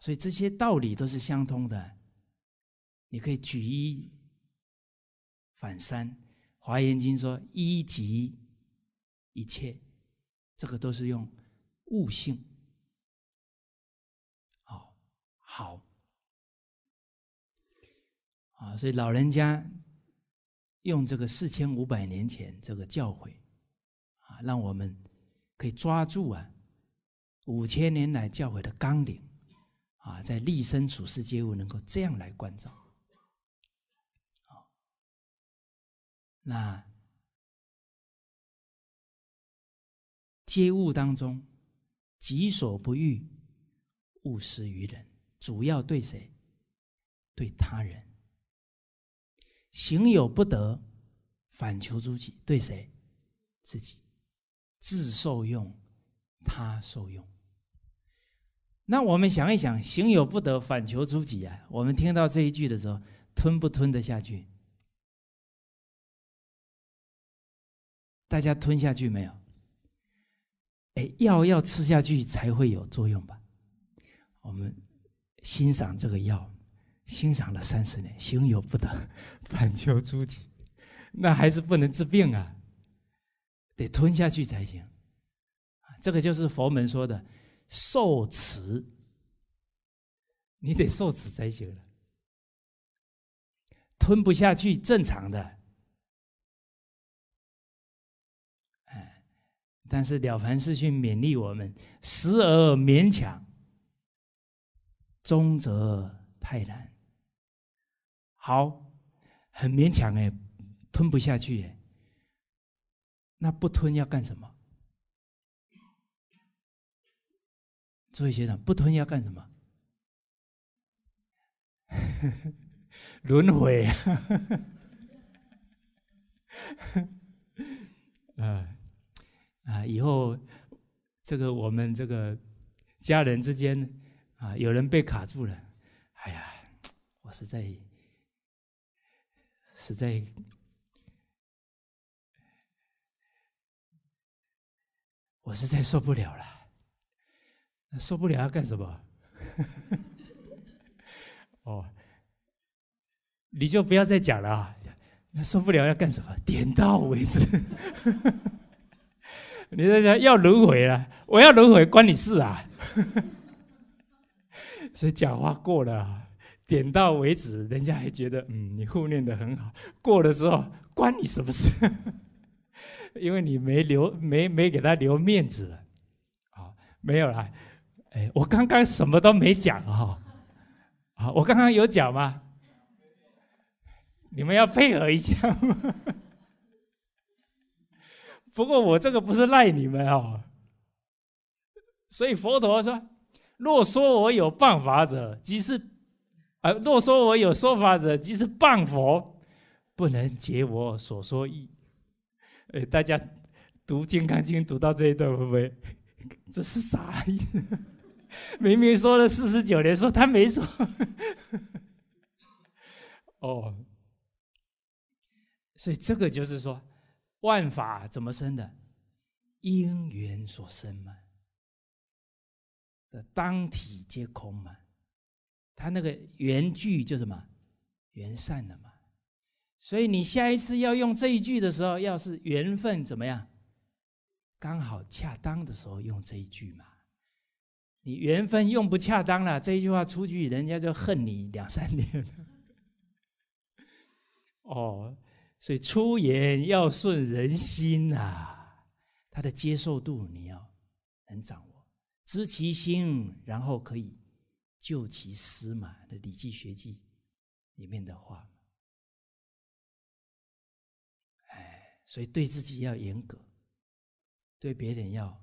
所以这些道理都是相通的，你可以举一反三。华严经说“一即一切”，这个都是用悟性。好，好，啊，所以老人家用这个四千五百年前这个教诲啊，让我们可以抓住啊五千年来教诲的纲领。啊，在立身处世、皆物，能够这样来关照。好，那皆物当中，己所不欲，勿施于人，主要对谁？对他人。行有不得，反求诸己，对谁？自己，自受用，他受用。那我们想一想，“行有不得，反求诸己”啊。我们听到这一句的时候，吞不吞得下去？大家吞下去没有？哎，药要吃下去才会有作用吧？我们欣赏这个药，欣赏了三十年，“行有不得，反求诸己”，那还是不能治病啊。得吞下去才行。这个就是佛门说的。受持，你得受持才行了。吞不下去正常的，哎，但是了凡四训勉励我们，时而勉强，终则泰然。好，很勉强哎，吞不下去哎，那不吞要干什么？这位学长不吞要干什么？轮回啊！啊，以后这个我们这个家人之间啊，有人被卡住了，哎呀，我实在实在，我实在受不了了。受不了要干什么？哦，你就不要再讲了啊！那受不了要干什么？点到为止。你在讲要轮回了，我要轮回，关你事啊！所以讲话过了，点到为止，人家还觉得嗯，你护念的很好。过了之后，关你什么事？因为你没留，没没给他留面子了。好，没有了。我刚刚什么都没讲哈，好，我刚刚有讲吗？你们要配合一下。不过我这个不是赖你们哦。所以佛陀说：“若说我有办法者，即是；啊，若说我有说法者，即是谤佛，不能解我所说意。”哎，大家读《金刚经》读到这一段，会不会？这是啥意思？明明说了四十九年，说他没说。哦，所以这个就是说，万法怎么生的？因缘所生嘛。这当体皆空嘛。他那个原句就什么？缘散了嘛。所以你下一次要用这一句的时候，要是缘分怎么样，刚好恰当的时候用这一句嘛。你缘分用不恰当了，这一句话出去，人家就恨你两三年。哦，所以出言要顺人心呐，他的接受度你要能掌握，知其心，然后可以救其失嘛。《的礼记学记》里面的话，哎，所以对自己要严格，对别人要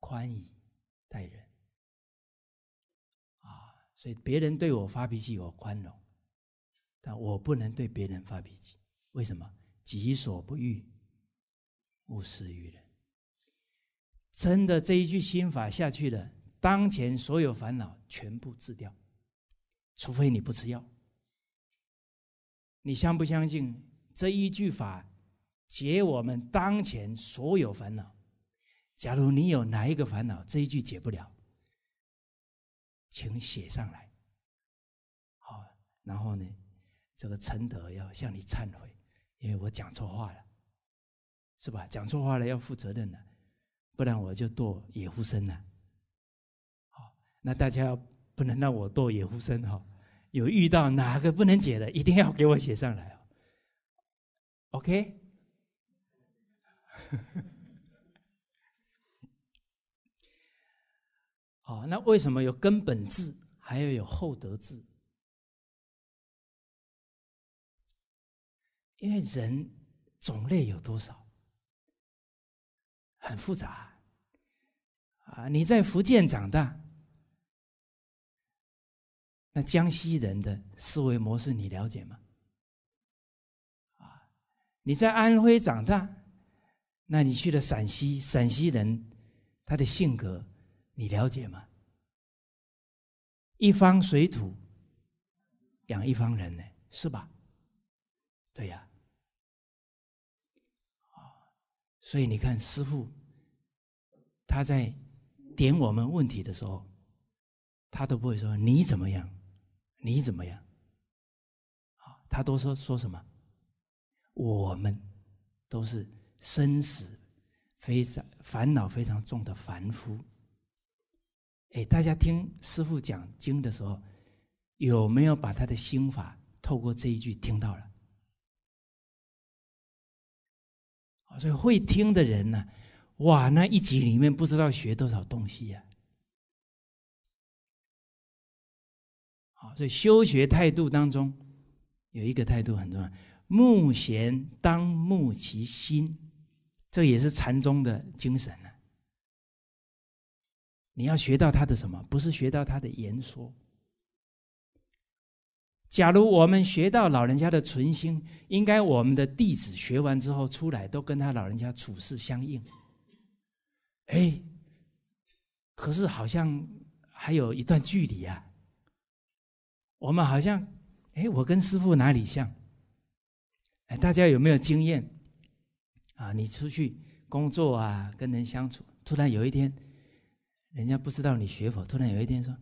宽以。待人啊，所以别人对我发脾气，我宽容；但我不能对别人发脾气。为什么？己所不欲，勿施于人。真的，这一句心法下去了，当前所有烦恼全部治掉，除非你不吃药。你相不相信？这一句法，解我们当前所有烦恼。假如你有哪一个烦恼，这一句解不了，请写上来。好，然后呢，这个陈德要向你忏悔，因为我讲错话了，是吧？讲错话了要负责任的，不然我就剁野狐身了。好，那大家不能让我剁野狐身哈。有遇到哪个不能解的，一定要给我写上来哦。OK。哦，那为什么有根本治，还要有厚德治？因为人种类有多少，很复杂啊！你在福建长大，那江西人的思维模式你了解吗？啊，你在安徽长大，那你去了陕西，陕西人他的性格。你了解吗？一方水土养一方人呢，是吧？对呀，啊，所以你看，师父他在点我们问题的时候，他都不会说你怎么样，你怎么样，啊，他都说说什么？我们都是生死非常烦恼、非常重的凡夫。哎，大家听师傅讲经的时候，有没有把他的心法透过这一句听到了？所以会听的人呢，哇，那一集里面不知道学多少东西呀！好，所以修学态度当中有一个态度很重要，目贤当目其心，这也是禅宗的精神啊。你要学到他的什么？不是学到他的言说。假如我们学到老人家的存心，应该我们的弟子学完之后出来，都跟他老人家处事相应。哎，可是好像还有一段距离啊。我们好像，哎，我跟师傅哪里像？哎，大家有没有经验？啊，你出去工作啊，跟人相处，突然有一天。人家不知道你学否，突然有一天说：“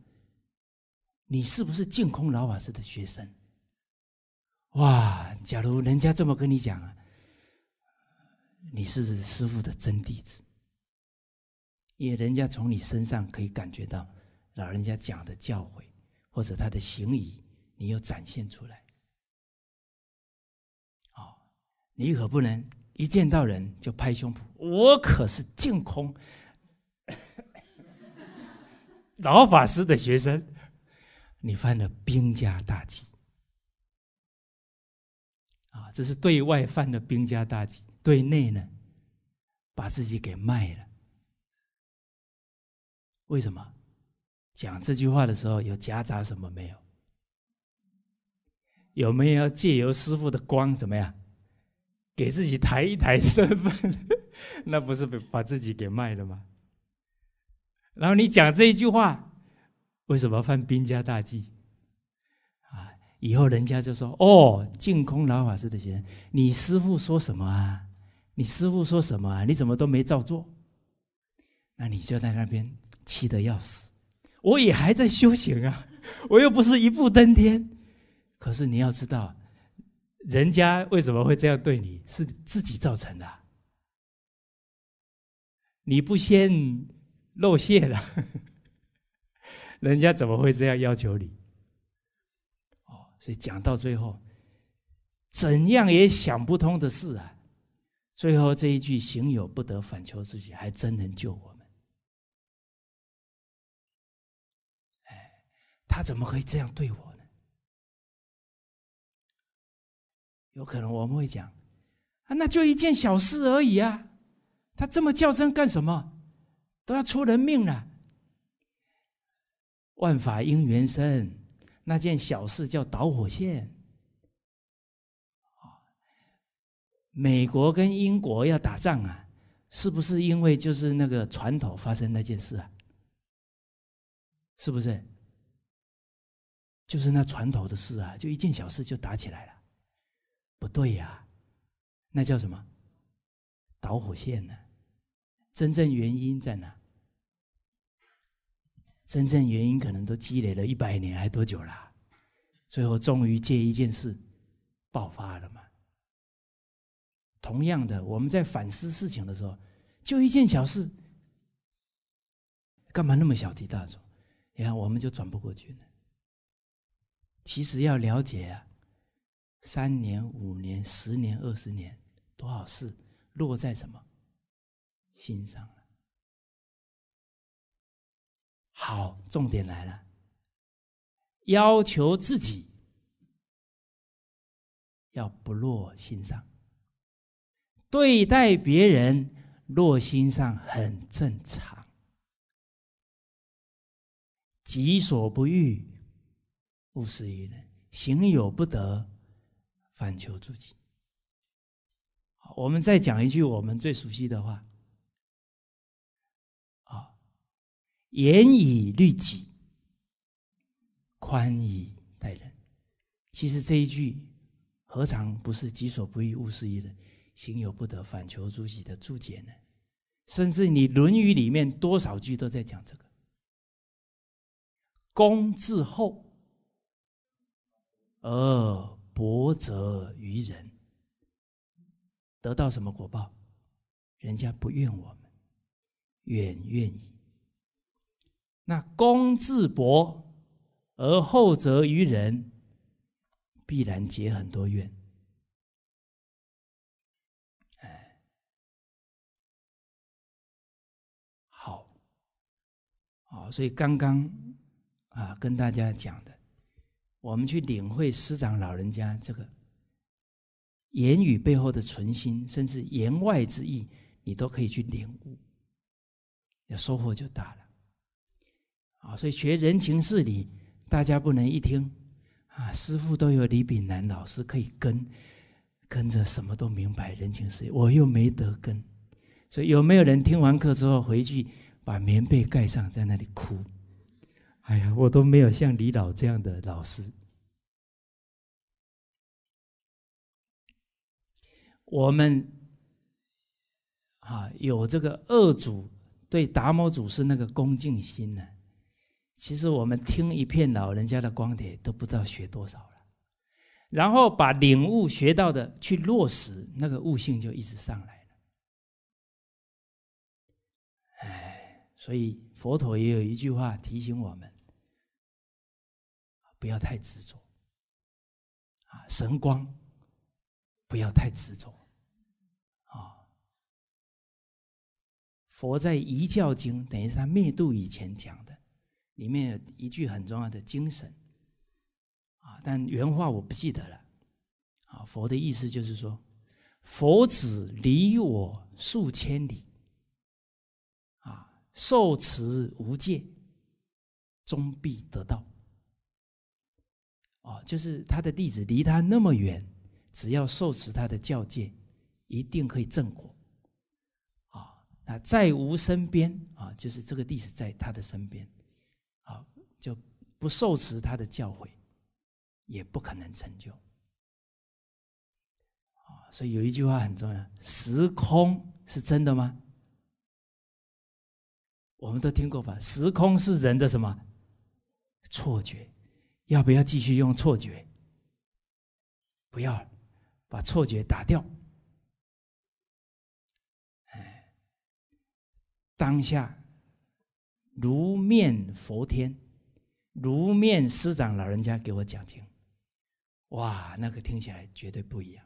你是不是净空老法师的学生？”哇！假如人家这么跟你讲啊，你是师傅的真弟子，因为人家从你身上可以感觉到老人家讲的教诲，或者他的行仪，你又展现出来。哦，你可不能一见到人就拍胸脯，我可是净空。老法师的学生，你犯了兵家大忌。啊，这是对外犯了兵家大忌，对内呢，把自己给卖了。为什么？讲这句话的时候有夹杂什么没有？有没有借由师傅的光怎么样，给自己抬一抬身份？那不是把把自己给卖了吗？然后你讲这一句话，为什么犯兵家大忌？啊，以后人家就说：“哦，净空老法师的学生，你师傅说什么啊？你师傅说什么啊？你怎么都没照做？”那你就在那边气得要死。我也还在修行啊，我又不是一步登天。可是你要知道，人家为什么会这样对你，是自己造成的。你不先。露馅了，人家怎么会这样要求你？哦，所以讲到最后，怎样也想不通的事啊！最后这一句“行有不得，反求诸己”，还真能救我们。哎，他怎么会这样对我呢？有可能我们会讲，那就一件小事而已啊！他这么较真干什么？都要出人命了！万法因缘生，那件小事叫导火线。啊，美国跟英国要打仗啊，是不是因为就是那个船头发生那件事啊？是不是？就是那船头的事啊，就一件小事就打起来了。不对呀，那叫什么导火线呢？真正原因在哪？真正原因可能都积累了一百年，还多久啦？最后终于借一件事爆发了嘛？同样的，我们在反思事情的时候，就一件小事，干嘛那么小题大做？你看，我们就转不过去呢。其实要了解啊，三年、五年、十年、二十年，多少事落在什么？心上了，好，重点来了，要求自己要不落心上，对待别人落心上很正常。己所不欲，勿施于人；行有不得，反求诸己。好，我们再讲一句我们最熟悉的话。严以律己，宽以待人。其实这一句何尝不是“己所不欲，勿施于人”“行有不得，反求诸己”的注解呢？甚至你《论语》里面多少句都在讲这个。功自厚而薄责于人，得到什么果报？人家不怨我们，怨怨已。那功自薄，而后责于人，必然结很多怨。好，所以刚刚啊跟大家讲的，我们去领会师长老人家这个言语背后的存心，甚至言外之意，你都可以去领悟，那收获就大了。啊，所以学人情事理，大家不能一听啊。师傅都有李炳南老师可以跟，跟着什么都明白人情事理。我又没得跟，所以有没有人听完课之后回去把棉被盖上，在那里哭？哎呀，我都没有像李老这样的老师。我们啊，有这个二祖对达摩祖师那个恭敬心呢。其实我们听一片老人家的光碟，都不知道学多少了，然后把领悟学到的去落实，那个悟性就一直上来了。哎，所以佛陀也有一句话提醒我们：不要太执着啊，神光，不要太执着啊。佛在一教经，等于是他灭度以前讲的。里面有一句很重要的精神，啊，但原话我不记得了，啊，佛的意思就是说，佛子离我数千里，啊，受持无戒，终必得道，哦，就是他的弟子离他那么远，只要受持他的教戒，一定可以正果，啊，那在无身边，啊，就是这个弟子在他的身边。就不受持他的教诲，也不可能成就。啊，所以有一句话很重要：时空是真的吗？我们都听过吧？时空是人的什么错觉？要不要继续用错觉？不要，把错觉打掉。当下如面佛天。如面师长老人家给我讲经，哇，那个听起来绝对不一样。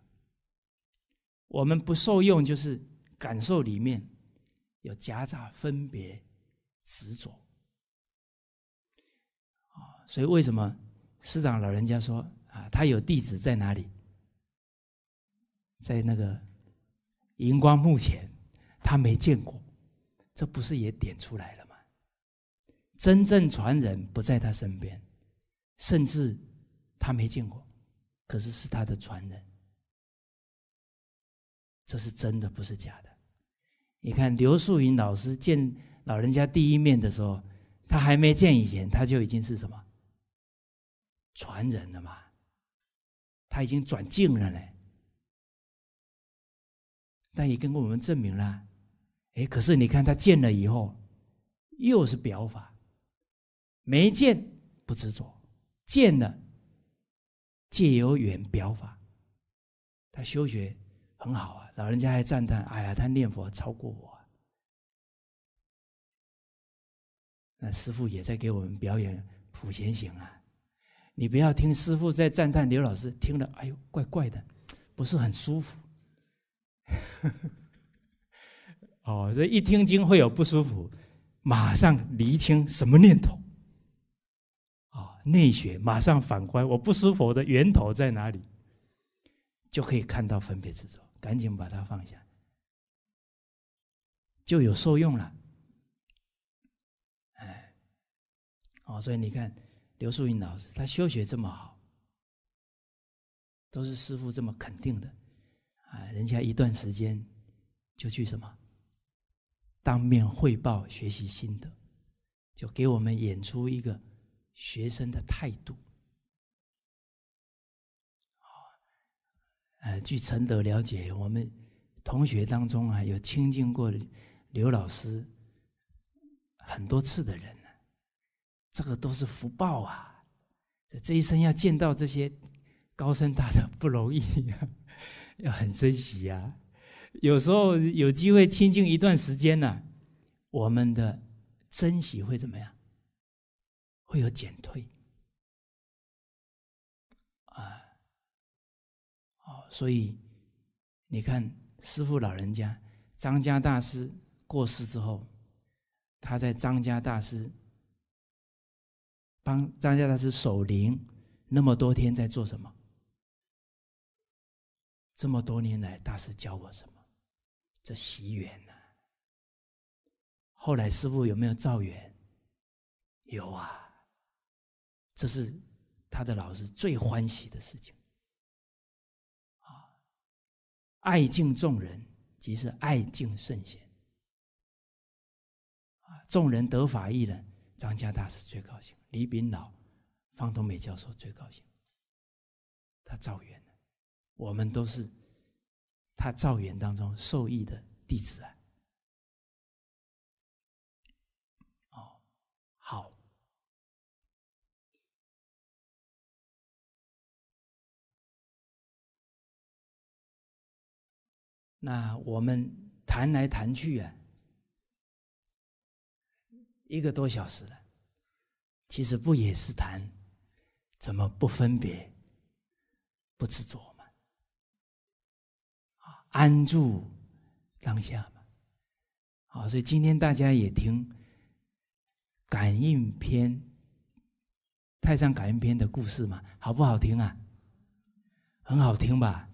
我们不受用，就是感受里面有夹杂分别执着啊。所以为什么师长老人家说啊，他有弟子在哪里，在那个荧光幕前，他没见过，这不是也点出来了？真正传人不在他身边，甚至他没见过，可是是他的传人，这是真的，不是假的。你看刘素云老师见老人家第一面的时候，他还没见以前，他就已经是什么传人了嘛？他已经转境了嘞。但也跟我们证明了，哎，可是你看他见了以后，又是表法。没见不执着，见了借由缘表法，他修学很好啊，老人家还赞叹：“哎呀，他念佛超过我。”那师傅也在给我们表演普贤行啊！你不要听师傅在赞叹刘老师，听了哎呦怪怪的，不是很舒服。哦，这一听经会有不舒服，马上厘清什么念头。内学马上反观，我不舒服的源头在哪里，就可以看到分别执着，赶紧把它放下，就有受用了。哎，哦，所以你看，刘树云老师他修学这么好，都是师傅这么肯定的，啊，人家一段时间就去什么，当面汇报学习心得，就给我们演出一个。学生的态度，好，呃，据陈德了解，我们同学当中啊，有亲近过刘老师很多次的人呢，这个都是福报啊！这一生要见到这些高僧大德不容易，要很珍惜呀。有时候有机会亲近一段时间呢，我们的珍惜会怎么样？会有减退啊！哦，所以你看，师傅老人家，张家大师过世之后，他在张家大师帮张家大师守灵那么多天，在做什么？这么多年来，大师教我什么？这习缘呐！后来师傅有没有造缘？有啊！这是他的老师最欢喜的事情，啊，爱敬众人，即是爱敬圣贤。啊，众人得法益人，张家大师最高兴，李炳老、方东美教授最高兴。他造缘我们都是他造缘当中受益的弟子啊。那我们谈来谈去啊，一个多小时了，其实不也是谈怎么不分别、不执着吗？安住当下嘛。好，所以今天大家也听《感应篇》《太上感应篇》的故事嘛，好不好听啊？很好听吧？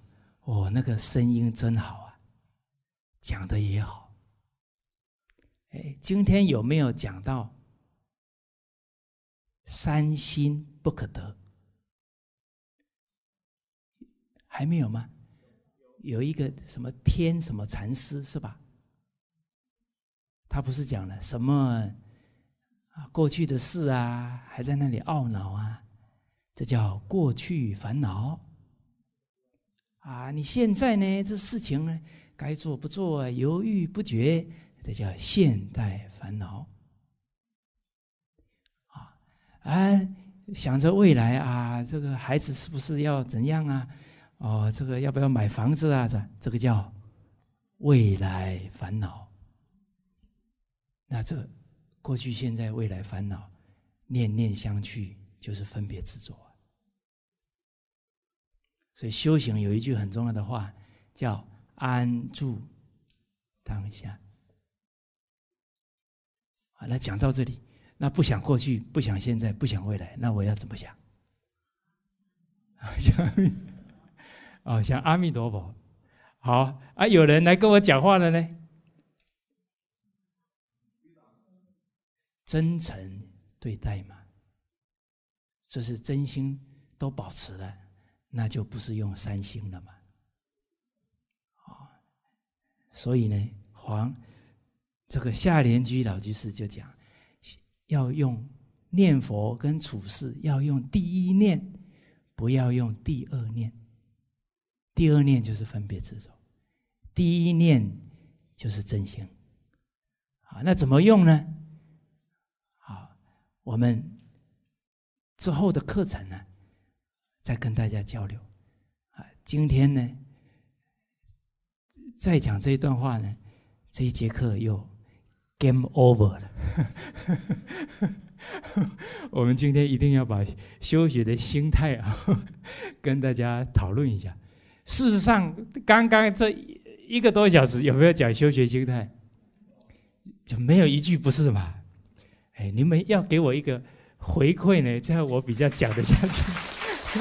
哦，那个声音真好。讲的也好，哎，今天有没有讲到三心不可得？还没有吗？有一个什么天什么禅师是吧？他不是讲了什么啊？过去的事啊，还在那里懊恼啊，这叫过去烦恼啊！你现在呢，这事情呢？该做不做，犹豫不决，这叫现代烦恼。啊，啊，想着未来啊，这个孩子是不是要怎样啊？哦，这个要不要买房子啊？这这个叫未来烦恼。那这过去、现在、未来烦恼，念念相去，就是分别执着。所以修行有一句很重要的话，叫。安住当下。好了，讲到这里，那不想过去，不想现在，不想未来，那我要怎么想？想哦，想阿弥陀佛。好啊，有人来跟我讲话了呢。真诚对待嘛，就是真心都保持了，那就不是用三星了嘛。所以呢，黄这个下莲居老居士就讲，要用念佛跟处事要用第一念，不要用第二念。第二念就是分别执着，第一念就是真心。啊，那怎么用呢？好，我们之后的课程呢，再跟大家交流。啊，今天呢。再讲这一段话呢，这一节课又 game over 了。我们今天一定要把休学的心态啊，跟大家讨论一下。事实上，刚刚这一个多小时有没有讲休学心态？就没有一句不是嘛。哎，你们要给我一个回馈呢，这样我比较讲得下去。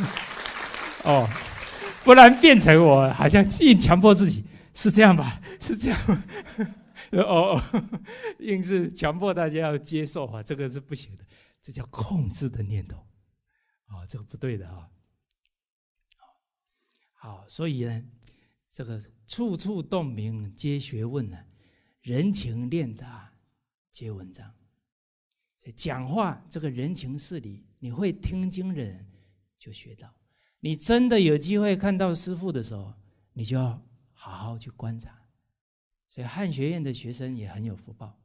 哦。不然变成我好像硬强迫自己是这样吧？是这样哦，硬是强迫大家要接受啊，这个是不行的，这叫控制的念头啊，这个不对的啊。好，所以呢，这个处处洞明皆学问呢，人情练达皆文章。讲话这个人情事理，你会听经的人就学到。你真的有机会看到师父的时候，你就要好好去观察。所以汉学院的学生也很有福报，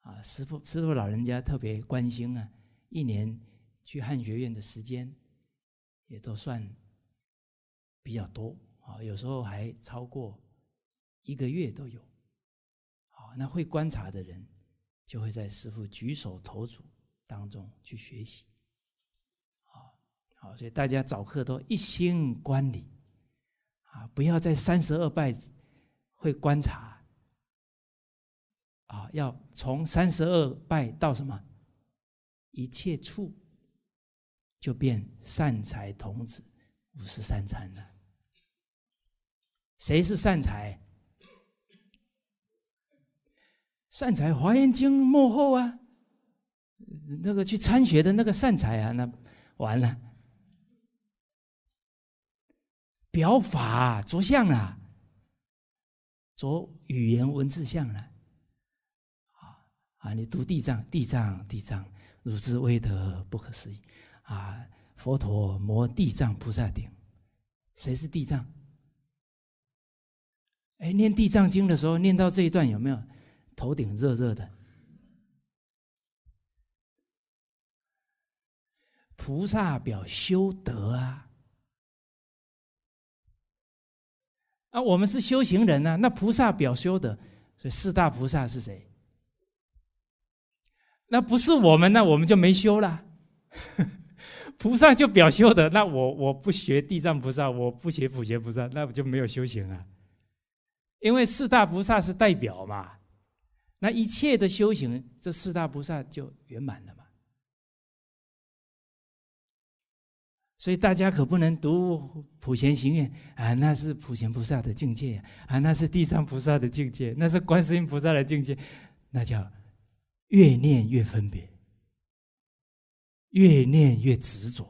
啊，师父师父老人家特别关心啊，一年去汉学院的时间也都算比较多啊，有时候还超过一个月都有。啊，那会观察的人就会在师父举手投足当中去学习。所以大家早课都一心观礼，啊，不要在三十二拜会观察，啊，要从三十二拜到什么一切处，就变善财童子五十三参了。谁是善财？善财华严经幕后啊，那个去参学的那个善财啊，那完了。表法着相了，着语言文字相了，啊啊！你读地藏，地藏，地藏，汝之威德不可思议，啊！佛陀摩地藏菩萨顶，谁是地藏？哎，念地藏经的时候，念到这一段有没有？头顶热热的，菩萨表修德啊。那我们是修行人呢？那菩萨表修的，所以四大菩萨是谁？那不是我们，那我们就没修了。菩萨就表修的，那我我不学地藏菩萨，我不学普贤菩萨，那我就没有修行啊。因为四大菩萨是代表嘛，那一切的修行，这四大菩萨就圆满了。所以大家可不能读普贤行愿啊，那是普贤菩萨的境界啊，那是地藏菩萨的境界，那是观世音菩萨的境界，那叫越念越分别，越念越执着。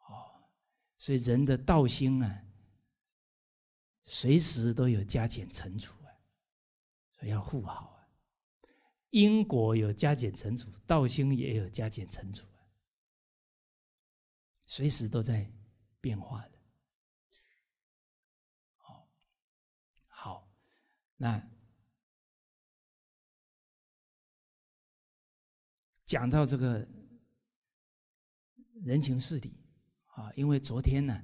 哦，所以人的道心啊，随时都有加减乘除啊，所以要护好。英国有加减乘除，道心也有加减乘除啊，随时都在变化的。好，好，那讲到这个人情世理啊，因为昨天呢，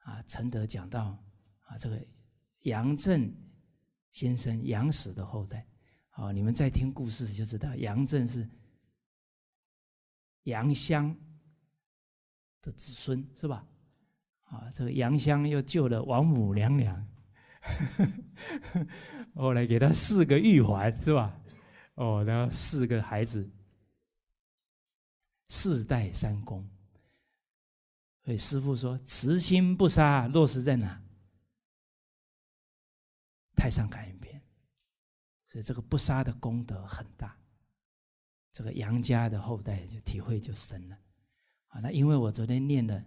啊，陈德讲到啊，这个杨震先生杨史的后代。好，你们在听故事就知道，杨震是杨香的子孙是吧？啊，这个杨香又救了王母娘娘，后来给他四个玉环是吧？哦，然后四个孩子四代三公，所以师傅说，慈心不杀落实在哪？太上感应。所以这个不杀的功德很大，这个杨家的后代就体会就深了。啊，那因为我昨天念了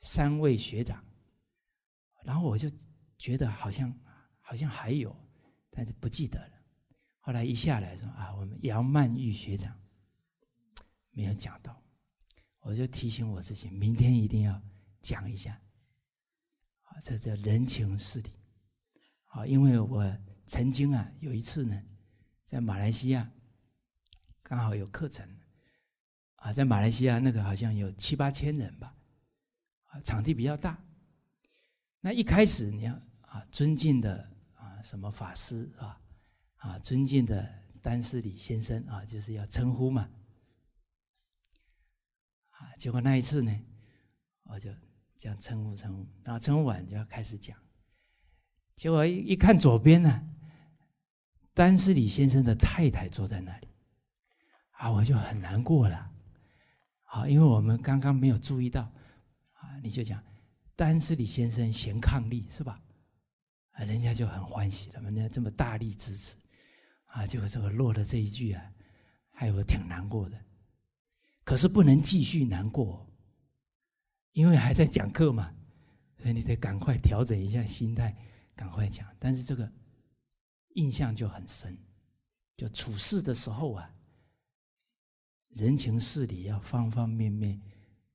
三位学长，然后我就觉得好像好像还有，但是不记得了。后来一下来说啊，我们杨曼玉学长没有讲到，我就提醒我自己，明天一定要讲一下。好，这叫人情事理。啊，因为我。曾经啊，有一次呢，在马来西亚刚好有课程啊，在马来西亚那个好像有七八千人吧，啊，场地比较大。那一开始你要啊，尊敬的啊，什么法师啊，啊，尊敬的丹斯里先生啊，就是要称呼嘛啊。结果那一次呢，我就这样称呼称呼，然后称呼完就要开始讲，结果一一看左边呢。丹斯里先生的太太坐在那里，啊，我就很难过了，好，因为我们刚刚没有注意到，啊，你就讲丹斯里先生嫌抗力是吧？啊，人家就很欢喜了，人家这么大力支持，啊，就这个落了这一句啊，害我挺难过的。可是不能继续难过，因为还在讲课嘛，所以你得赶快调整一下心态，赶快讲。但是这个。印象就很深，就处事的时候啊，人情事理要方方面面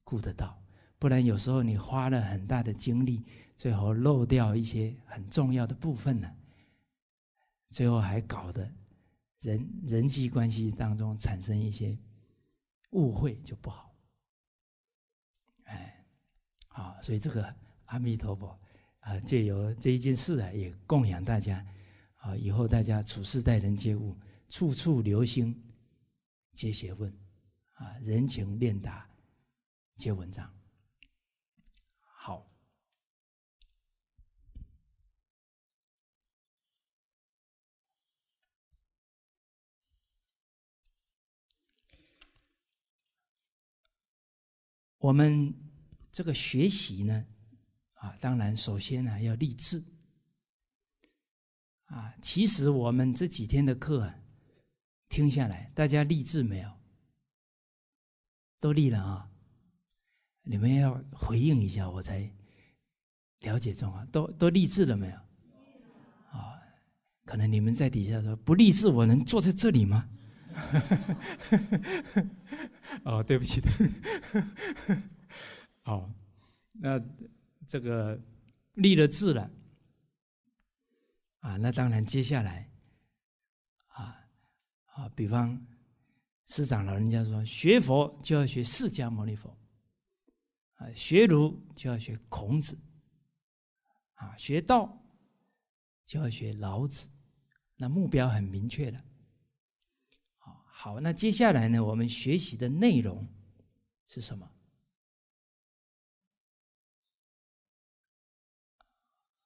顾得到，不然有时候你花了很大的精力，最后漏掉一些很重要的部分呢，最后还搞得人人际关系当中产生一些误会，就不好。哎，好，所以这个阿弥陀佛啊，借由这一件事啊，也供养大家。啊，以后大家处事待人接物，处处留心，接学问，啊，人情练达，接文章。好，我们这个学习呢，啊，当然首先呢要立志。啊，其实我们这几天的课听下来，大家立志没有？都立了啊！你们要回应一下，我才了解状况。都都励志了没有？啊，可能你们在底下说不励志，我能坐在这里吗？哦，对不起，好，那这个立了志了。啊，那当然，接下来，啊，啊，比方，师长老人家说，学佛就要学释迦牟尼佛，啊，学儒就要学孔子，啊，学道就要学老子，那目标很明确的。好，好，那接下来呢，我们学习的内容是什么？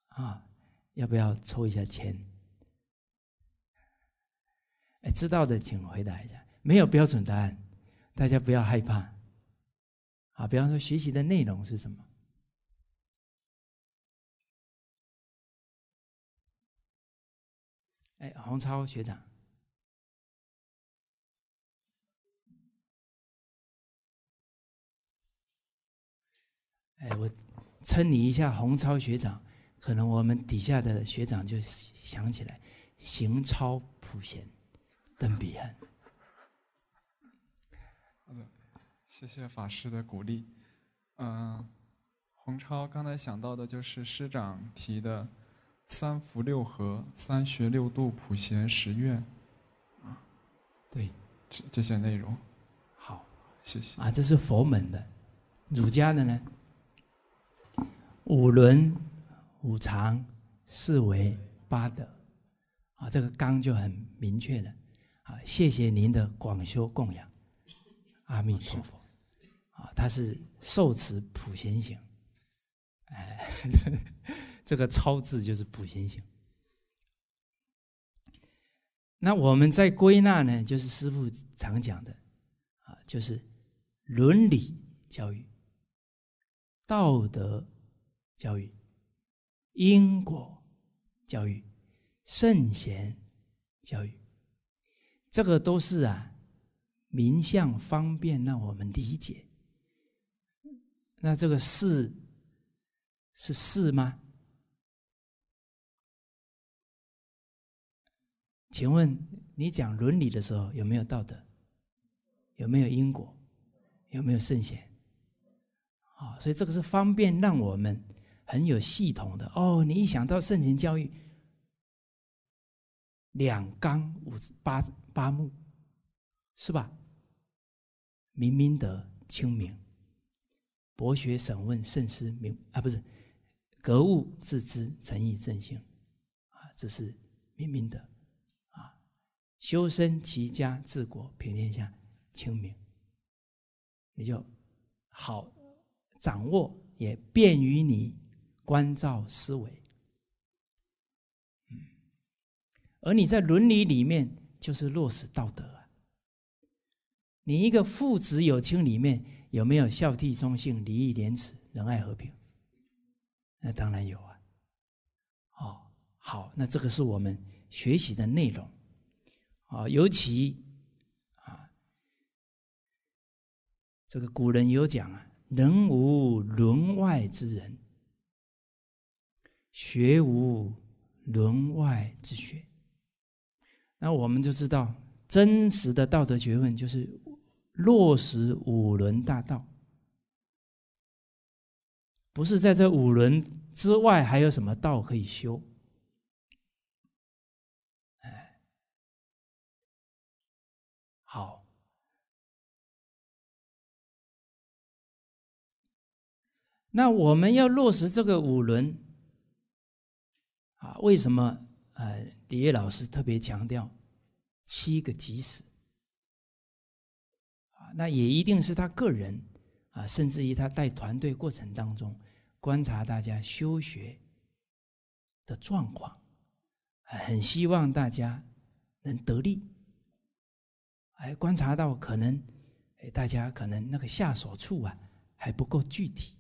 啊？要不要抽一下签？哎，知道的请回答一下，没有标准答案，大家不要害怕。啊，比方说学习的内容是什么？哎，洪超学长，哎，我称你一下洪超学长。可能我们底下的学长就想起来，行超普贤，登彼岸。谢谢法师的鼓励。嗯，洪超刚才想到的就是师长提的三福六合，三学六度、普贤十愿，啊，对，这这些内容。好，谢谢。啊，这是佛门的，儒家的呢？五伦。五常、四维、八德，啊，这个纲就很明确了。啊，谢谢您的广修供养，阿弥陀佛。啊，他是受持普贤行，哎，这个“超”字就是普贤行。那我们在归纳呢，就是师傅常讲的，啊，就是伦理教育、道德教育。因果教育、圣贤教育，这个都是啊，名相方便让我们理解。那这个是是是吗？请问你讲伦理的时候，有没有道德？有没有因果？有没有圣贤？啊，所以这个是方便让我们。很有系统的哦，你一想到圣贤教育，两纲五八八目是吧？明明德、清明、博学审问慎思明啊，不是格物致知、诚意正心啊，这是明明德啊，修身齐家治国平天下，清明你就好掌握，也便于你。关照思维，而你在伦理里面就是落实道德啊。你一个父子有情里面有没有孝悌忠信礼义廉耻仁爱和平？那当然有啊。哦，好，那这个是我们学习的内容。啊，尤其啊，这个古人有讲啊，“人无伦外之人”。学无伦外之学，那我们就知道，真实的道德学问就是落实五轮大道，不是在这五轮之外还有什么道可以修。哎，好，那我们要落实这个五轮。啊，为什么？呃，李业老师特别强调七个及时啊，那也一定是他个人啊，甚至于他带团队过程当中观察大家修学的状况，很希望大家能得力，还观察到可能哎大家可能那个下手处啊还不够具体。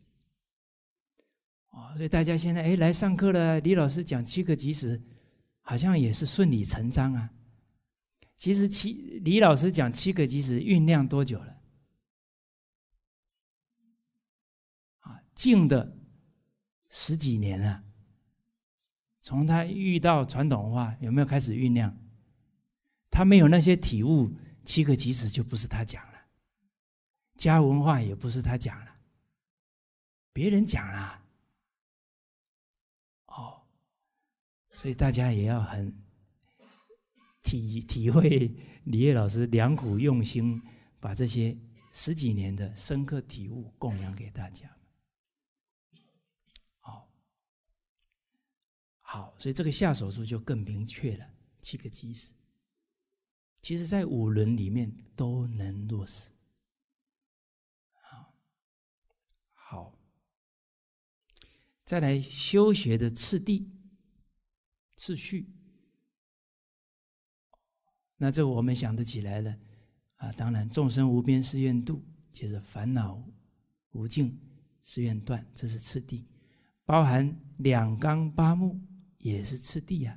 哦，所以大家现在哎来上课了，李老师讲七个及时，好像也是顺理成章啊。其实七李老师讲七个及时酝酿多久了？啊，静的十几年了。从他遇到传统文化有没有开始酝酿，他没有那些体悟，七个及时就不是他讲了，家文化也不是他讲了，别人讲了。所以大家也要很体体会李烨老师良苦用心，把这些十几年的深刻体悟供养给大家。好，好，所以这个下手术就更明确了，七个基石，其实在五轮里面都能落实。好，好，再来修学的次第。次序，那这我们想得起来了啊！当然，众生无边誓愿度，接着烦恼无尽誓愿断，这是次第。包含两纲八目，也是次第啊。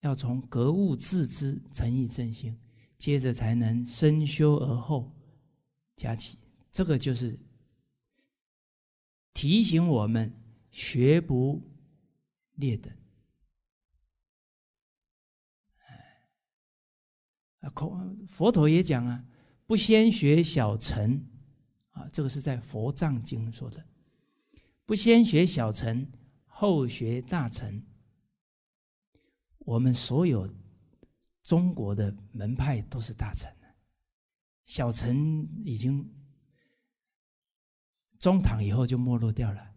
要从格物致知、诚意正心，接着才能深修而后加起。这个就是提醒我们学不。劣的，啊，孔佛陀也讲啊，不先学小乘，啊，这个是在《佛藏经》说的，不先学小乘，后学大乘。我们所有中国的门派都是大乘，小乘已经中唐以后就没落掉了。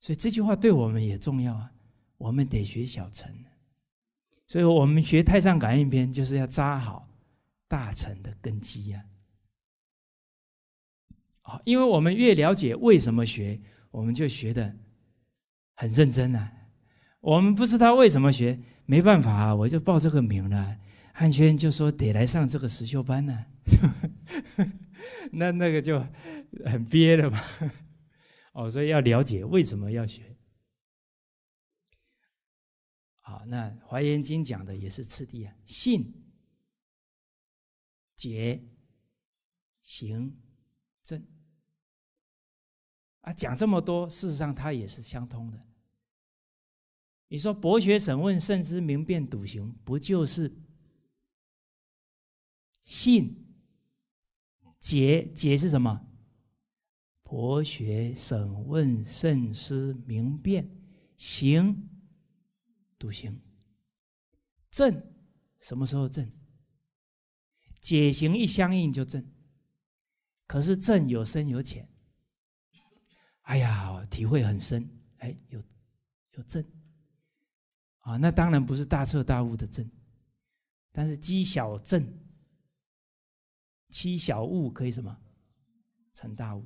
所以这句话对我们也重要啊，我们得学小乘，所以我们学《太上感应篇》就是要扎好大乘的根基呀。啊，因为我们越了解为什么学，我们就学的很认真呐。我们不知道为什么学，没办法，我就报这个名了。汉轩就说得来上这个实修班呢，那那个就很憋的嘛。哦，所以要了解为什么要学。好，那《华严经》讲的也是次第啊：信、解、行、正啊，讲这么多，事实上它也是相通的。你说博学审问慎之明辨笃行，不就是信、解？解是什么？博学审问慎思明辨，行，笃行。正，什么时候正？解行一相应就正。可是正有深有浅。哎呀，体会很深。哎，有，有正，啊，那当然不是大彻大悟的正，但是积小正，积小悟可以什么成大悟。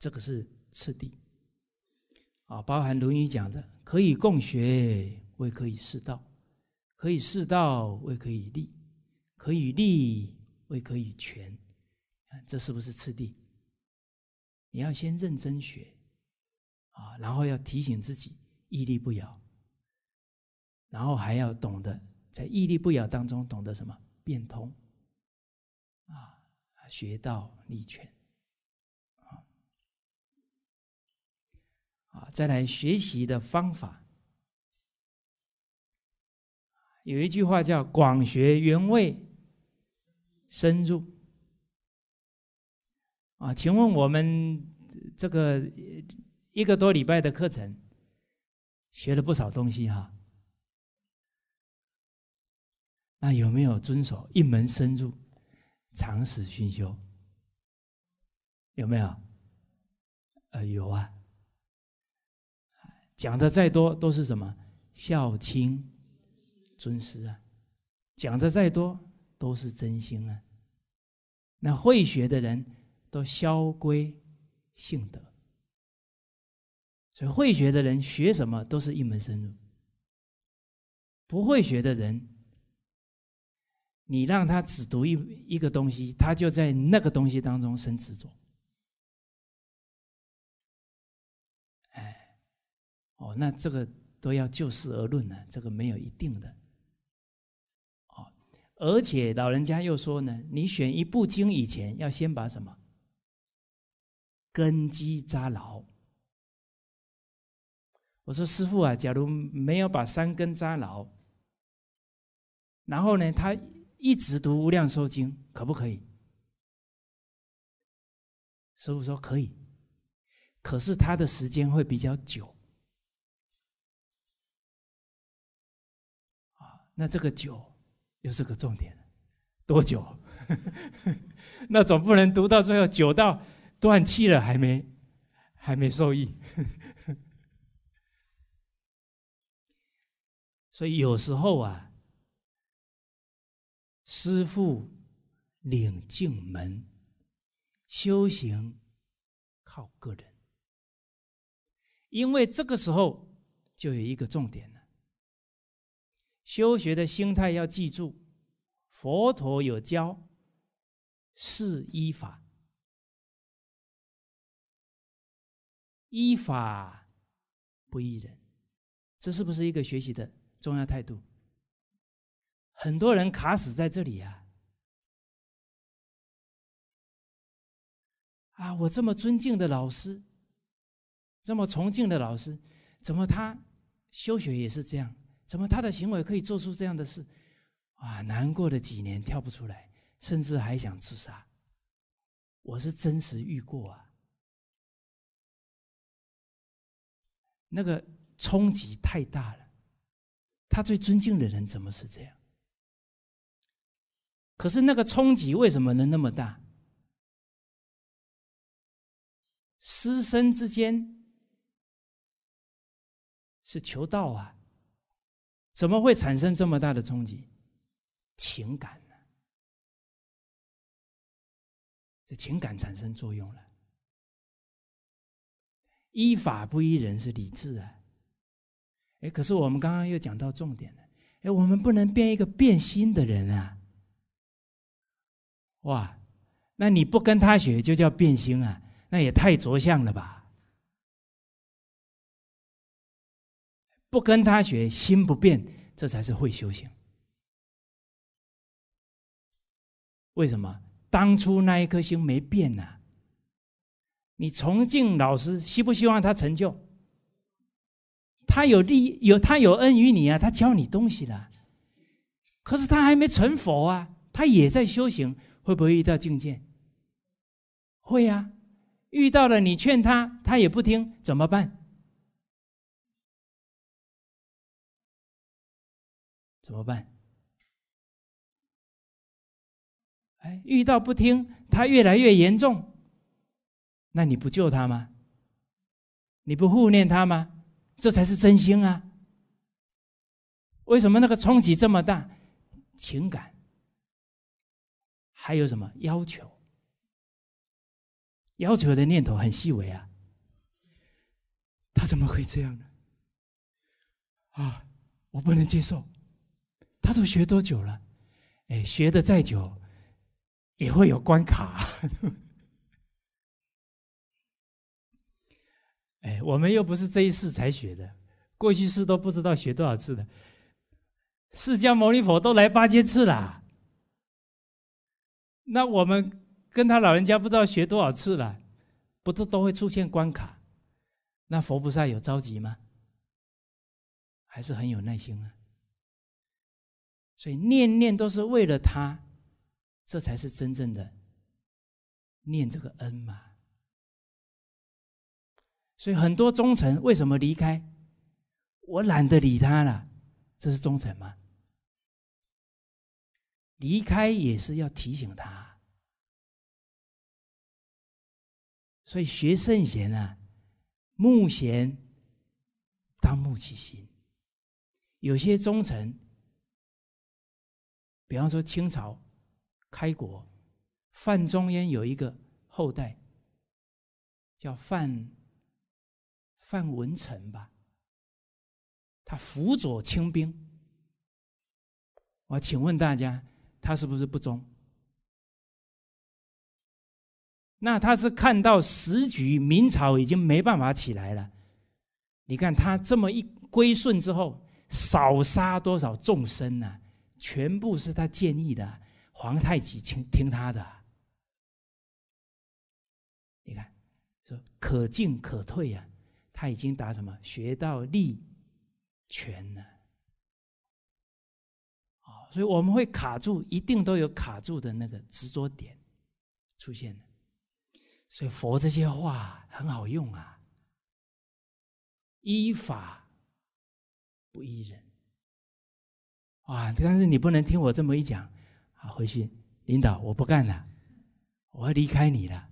这个是次第，啊，包含《论语》讲的，可以共学，未可以事道；可以事道，未可以立；可以立，未可以全。这是不是次第？你要先认真学，啊，然后要提醒自己，毅力不摇；然后还要懂得，在毅力不摇当中懂得什么变通，啊，学到立全。再来学习的方法，有一句话叫“广学原味，深入”。啊，请问我们这个一个多礼拜的课程，学了不少东西哈。那有没有遵守一门深入、常识熏修？有没有？呃，有啊。讲的再多都是什么孝亲、尊师啊？讲的再多都是真心啊。那会学的人都消归性德，所以会学的人学什么都是一门深入。不会学的人，你让他只读一一个东西，他就在那个东西当中生执着。哦，那这个都要就事而论呢，这个没有一定的。哦，而且老人家又说呢，你选一部经以前要先把什么根基扎牢。我说师傅啊，假如没有把三根扎牢，然后呢，他一直读《无量寿经》，可不可以？师傅说可以，可是他的时间会比较久。那这个久又是个重点，多久？那总不能读到最后，久到断气了还没还没受益。所以有时候啊，师傅领进门，修行靠个人。因为这个时候就有一个重点了。修学的心态要记住，佛陀有教，是依法。依法不依人，这是不是一个学习的重要态度？很多人卡死在这里呀！啊，我这么尊敬的老师，这么崇敬的老师，怎么他修学也是这样？怎么他的行为可以做出这样的事？啊，难过的几年跳不出来，甚至还想自杀。我是真实遇过啊，那个冲击太大了。他最尊敬的人怎么是这样？可是那个冲击为什么能那么大？师生之间是求道啊。怎么会产生这么大的冲击？情感呢？这情感产生作用了。依法不依人是理智啊！哎，可是我们刚刚又讲到重点了。哎，我们不能变一个变心的人啊！哇，那你不跟他学就叫变心啊？那也太着相了吧！不跟他学，心不变，这才是会修行。为什么当初那一颗心没变呢？你崇敬老师，希不希望他成就？他有利，有他有恩于你啊，他教你东西了。可是他还没成佛啊，他也在修行，会不会遇到境界？会啊，遇到了，你劝他，他也不听，怎么办？怎么办？哎，遇到不听，他越来越严重。那你不救他吗？你不护念他吗？这才是真心啊！为什么那个冲击这么大？情感还有什么要求？要求的念头很细微啊。他怎么会这样呢？啊，我不能接受。他都学多久了？哎，学的再久，也会有关卡。哎，我们又不是这一世才学的，过去世都不知道学多少次了。释迦牟尼佛都来八千次了，那我们跟他老人家不知道学多少次了，不都都会出现关卡？那佛菩萨有着急吗？还是很有耐心啊。所以念念都是为了他，这才是真正的念这个恩嘛。所以很多忠臣为什么离开？我懒得理他了，这是忠臣吗？离开也是要提醒他。所以学圣贤啊，慕贤当慕其心。有些忠臣。比方说清朝开国，范仲淹有一个后代叫范范文成吧，他辅佐清兵。我请问大家，他是不是不忠？那他是看到时局，明朝已经没办法起来了。你看他这么一归顺之后，少杀多少众生呢？全部是他建议的，皇太极听听他的。你看，说可进可退呀，他已经打什么学到力全了。啊，所以我们会卡住，一定都有卡住的那个执着点出现的。所以佛这些话很好用啊，依法不依人。哇！但是你不能听我这么一讲，啊，回去领导我不干了，我要离开你了。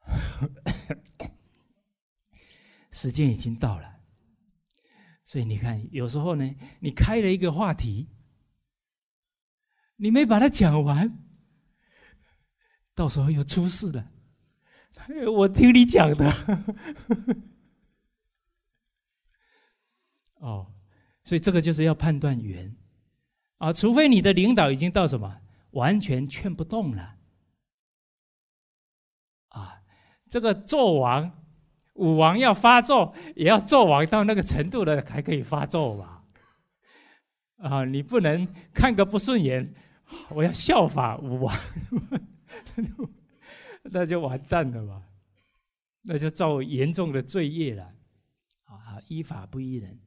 时间已经到了，所以你看，有时候呢，你开了一个话题，你没把它讲完，到时候又出事了。我听你讲的，哦。所以这个就是要判断缘，啊，除非你的领导已经到什么完全劝不动了，啊，这个纣王、武王要发作，也要纣王到那个程度了还可以发作吧？啊，你不能看个不顺眼，我要效法武王，那就完蛋了吧？那就造严重的罪业了。啊，依法不依人。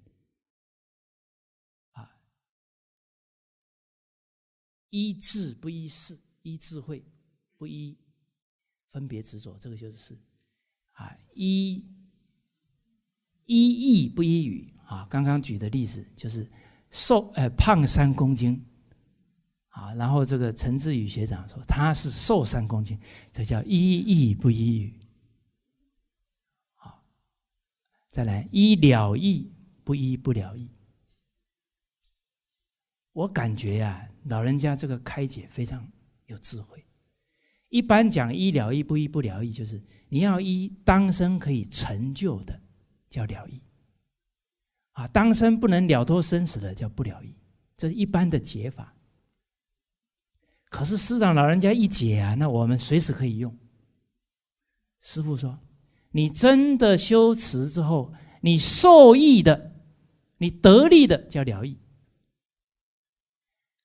医智不医事，医智慧不医，分别执着，这个就是啊。医医意不医语啊。刚刚举的例子就是瘦呃胖三公斤啊，然后这个陈志宇学长说他是瘦三公斤，这叫医意不医语。好，再来医了义不医不了义。我感觉呀，老人家这个开解非常有智慧。一般讲，医疗一不医疗医，就是你要医当生可以成就的叫疗医。啊，当生不能了脱生死的叫不了医，这是一般的解法。可是师长老人家一解啊，那我们随时可以用。师傅说，你真的修持之后，你受益的，你得利的叫疗愈。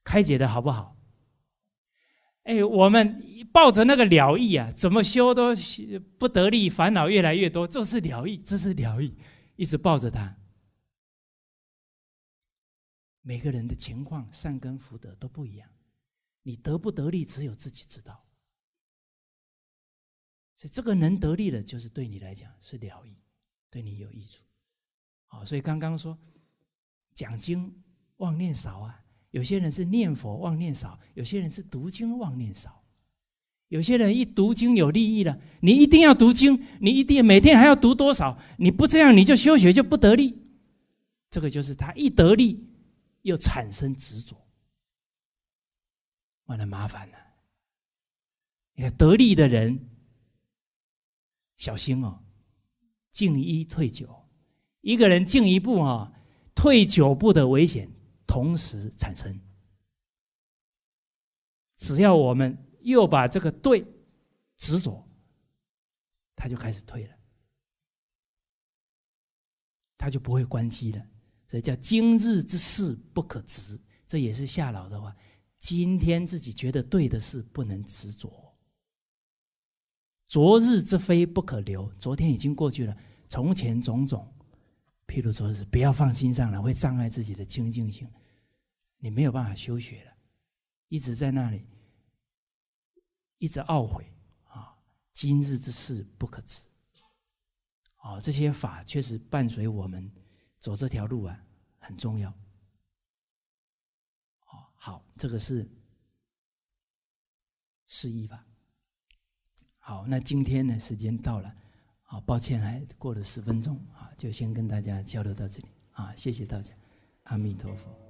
开解的好不好？哎，我们抱着那个了意啊，怎么修都不得力，烦恼越来越多。这是了意，这是了意，一直抱着它。每个人的情况、善根福德都不一样，你得不得力，只有自己知道。所以，这个能得力的，就是对你来讲是了意，对你有益处。好，所以刚刚说讲经，妄念少啊。有些人是念佛妄念少，有些人是读经妄念少，有些人一读经有利益了，你一定要读经，你一定每天还要读多少？你不这样你就修学就不得力，这个就是他一得力又产生执着，完了麻烦了。你看得力的人小心哦，进一退九，一个人进一步啊，退九步的危险。同时产生，只要我们又把这个对执着，它就开始退了，它就不会关机了。所以叫今日之事不可执，这也是夏老的话。今天自己觉得对的事不能执着，昨日之非不可留，昨天已经过去了。从前种种，譬如昨日，不要放心上了，会障碍自己的清净心。你没有办法休学了，一直在那里，一直懊悔啊！今日之事不可知，哦，这些法确实伴随我们走这条路啊，很重要。哦，好，这个是示意法。好，那今天呢，时间到了，好，抱歉，还过了十分钟啊，就先跟大家交流到这里啊，谢谢大家，阿弥陀佛。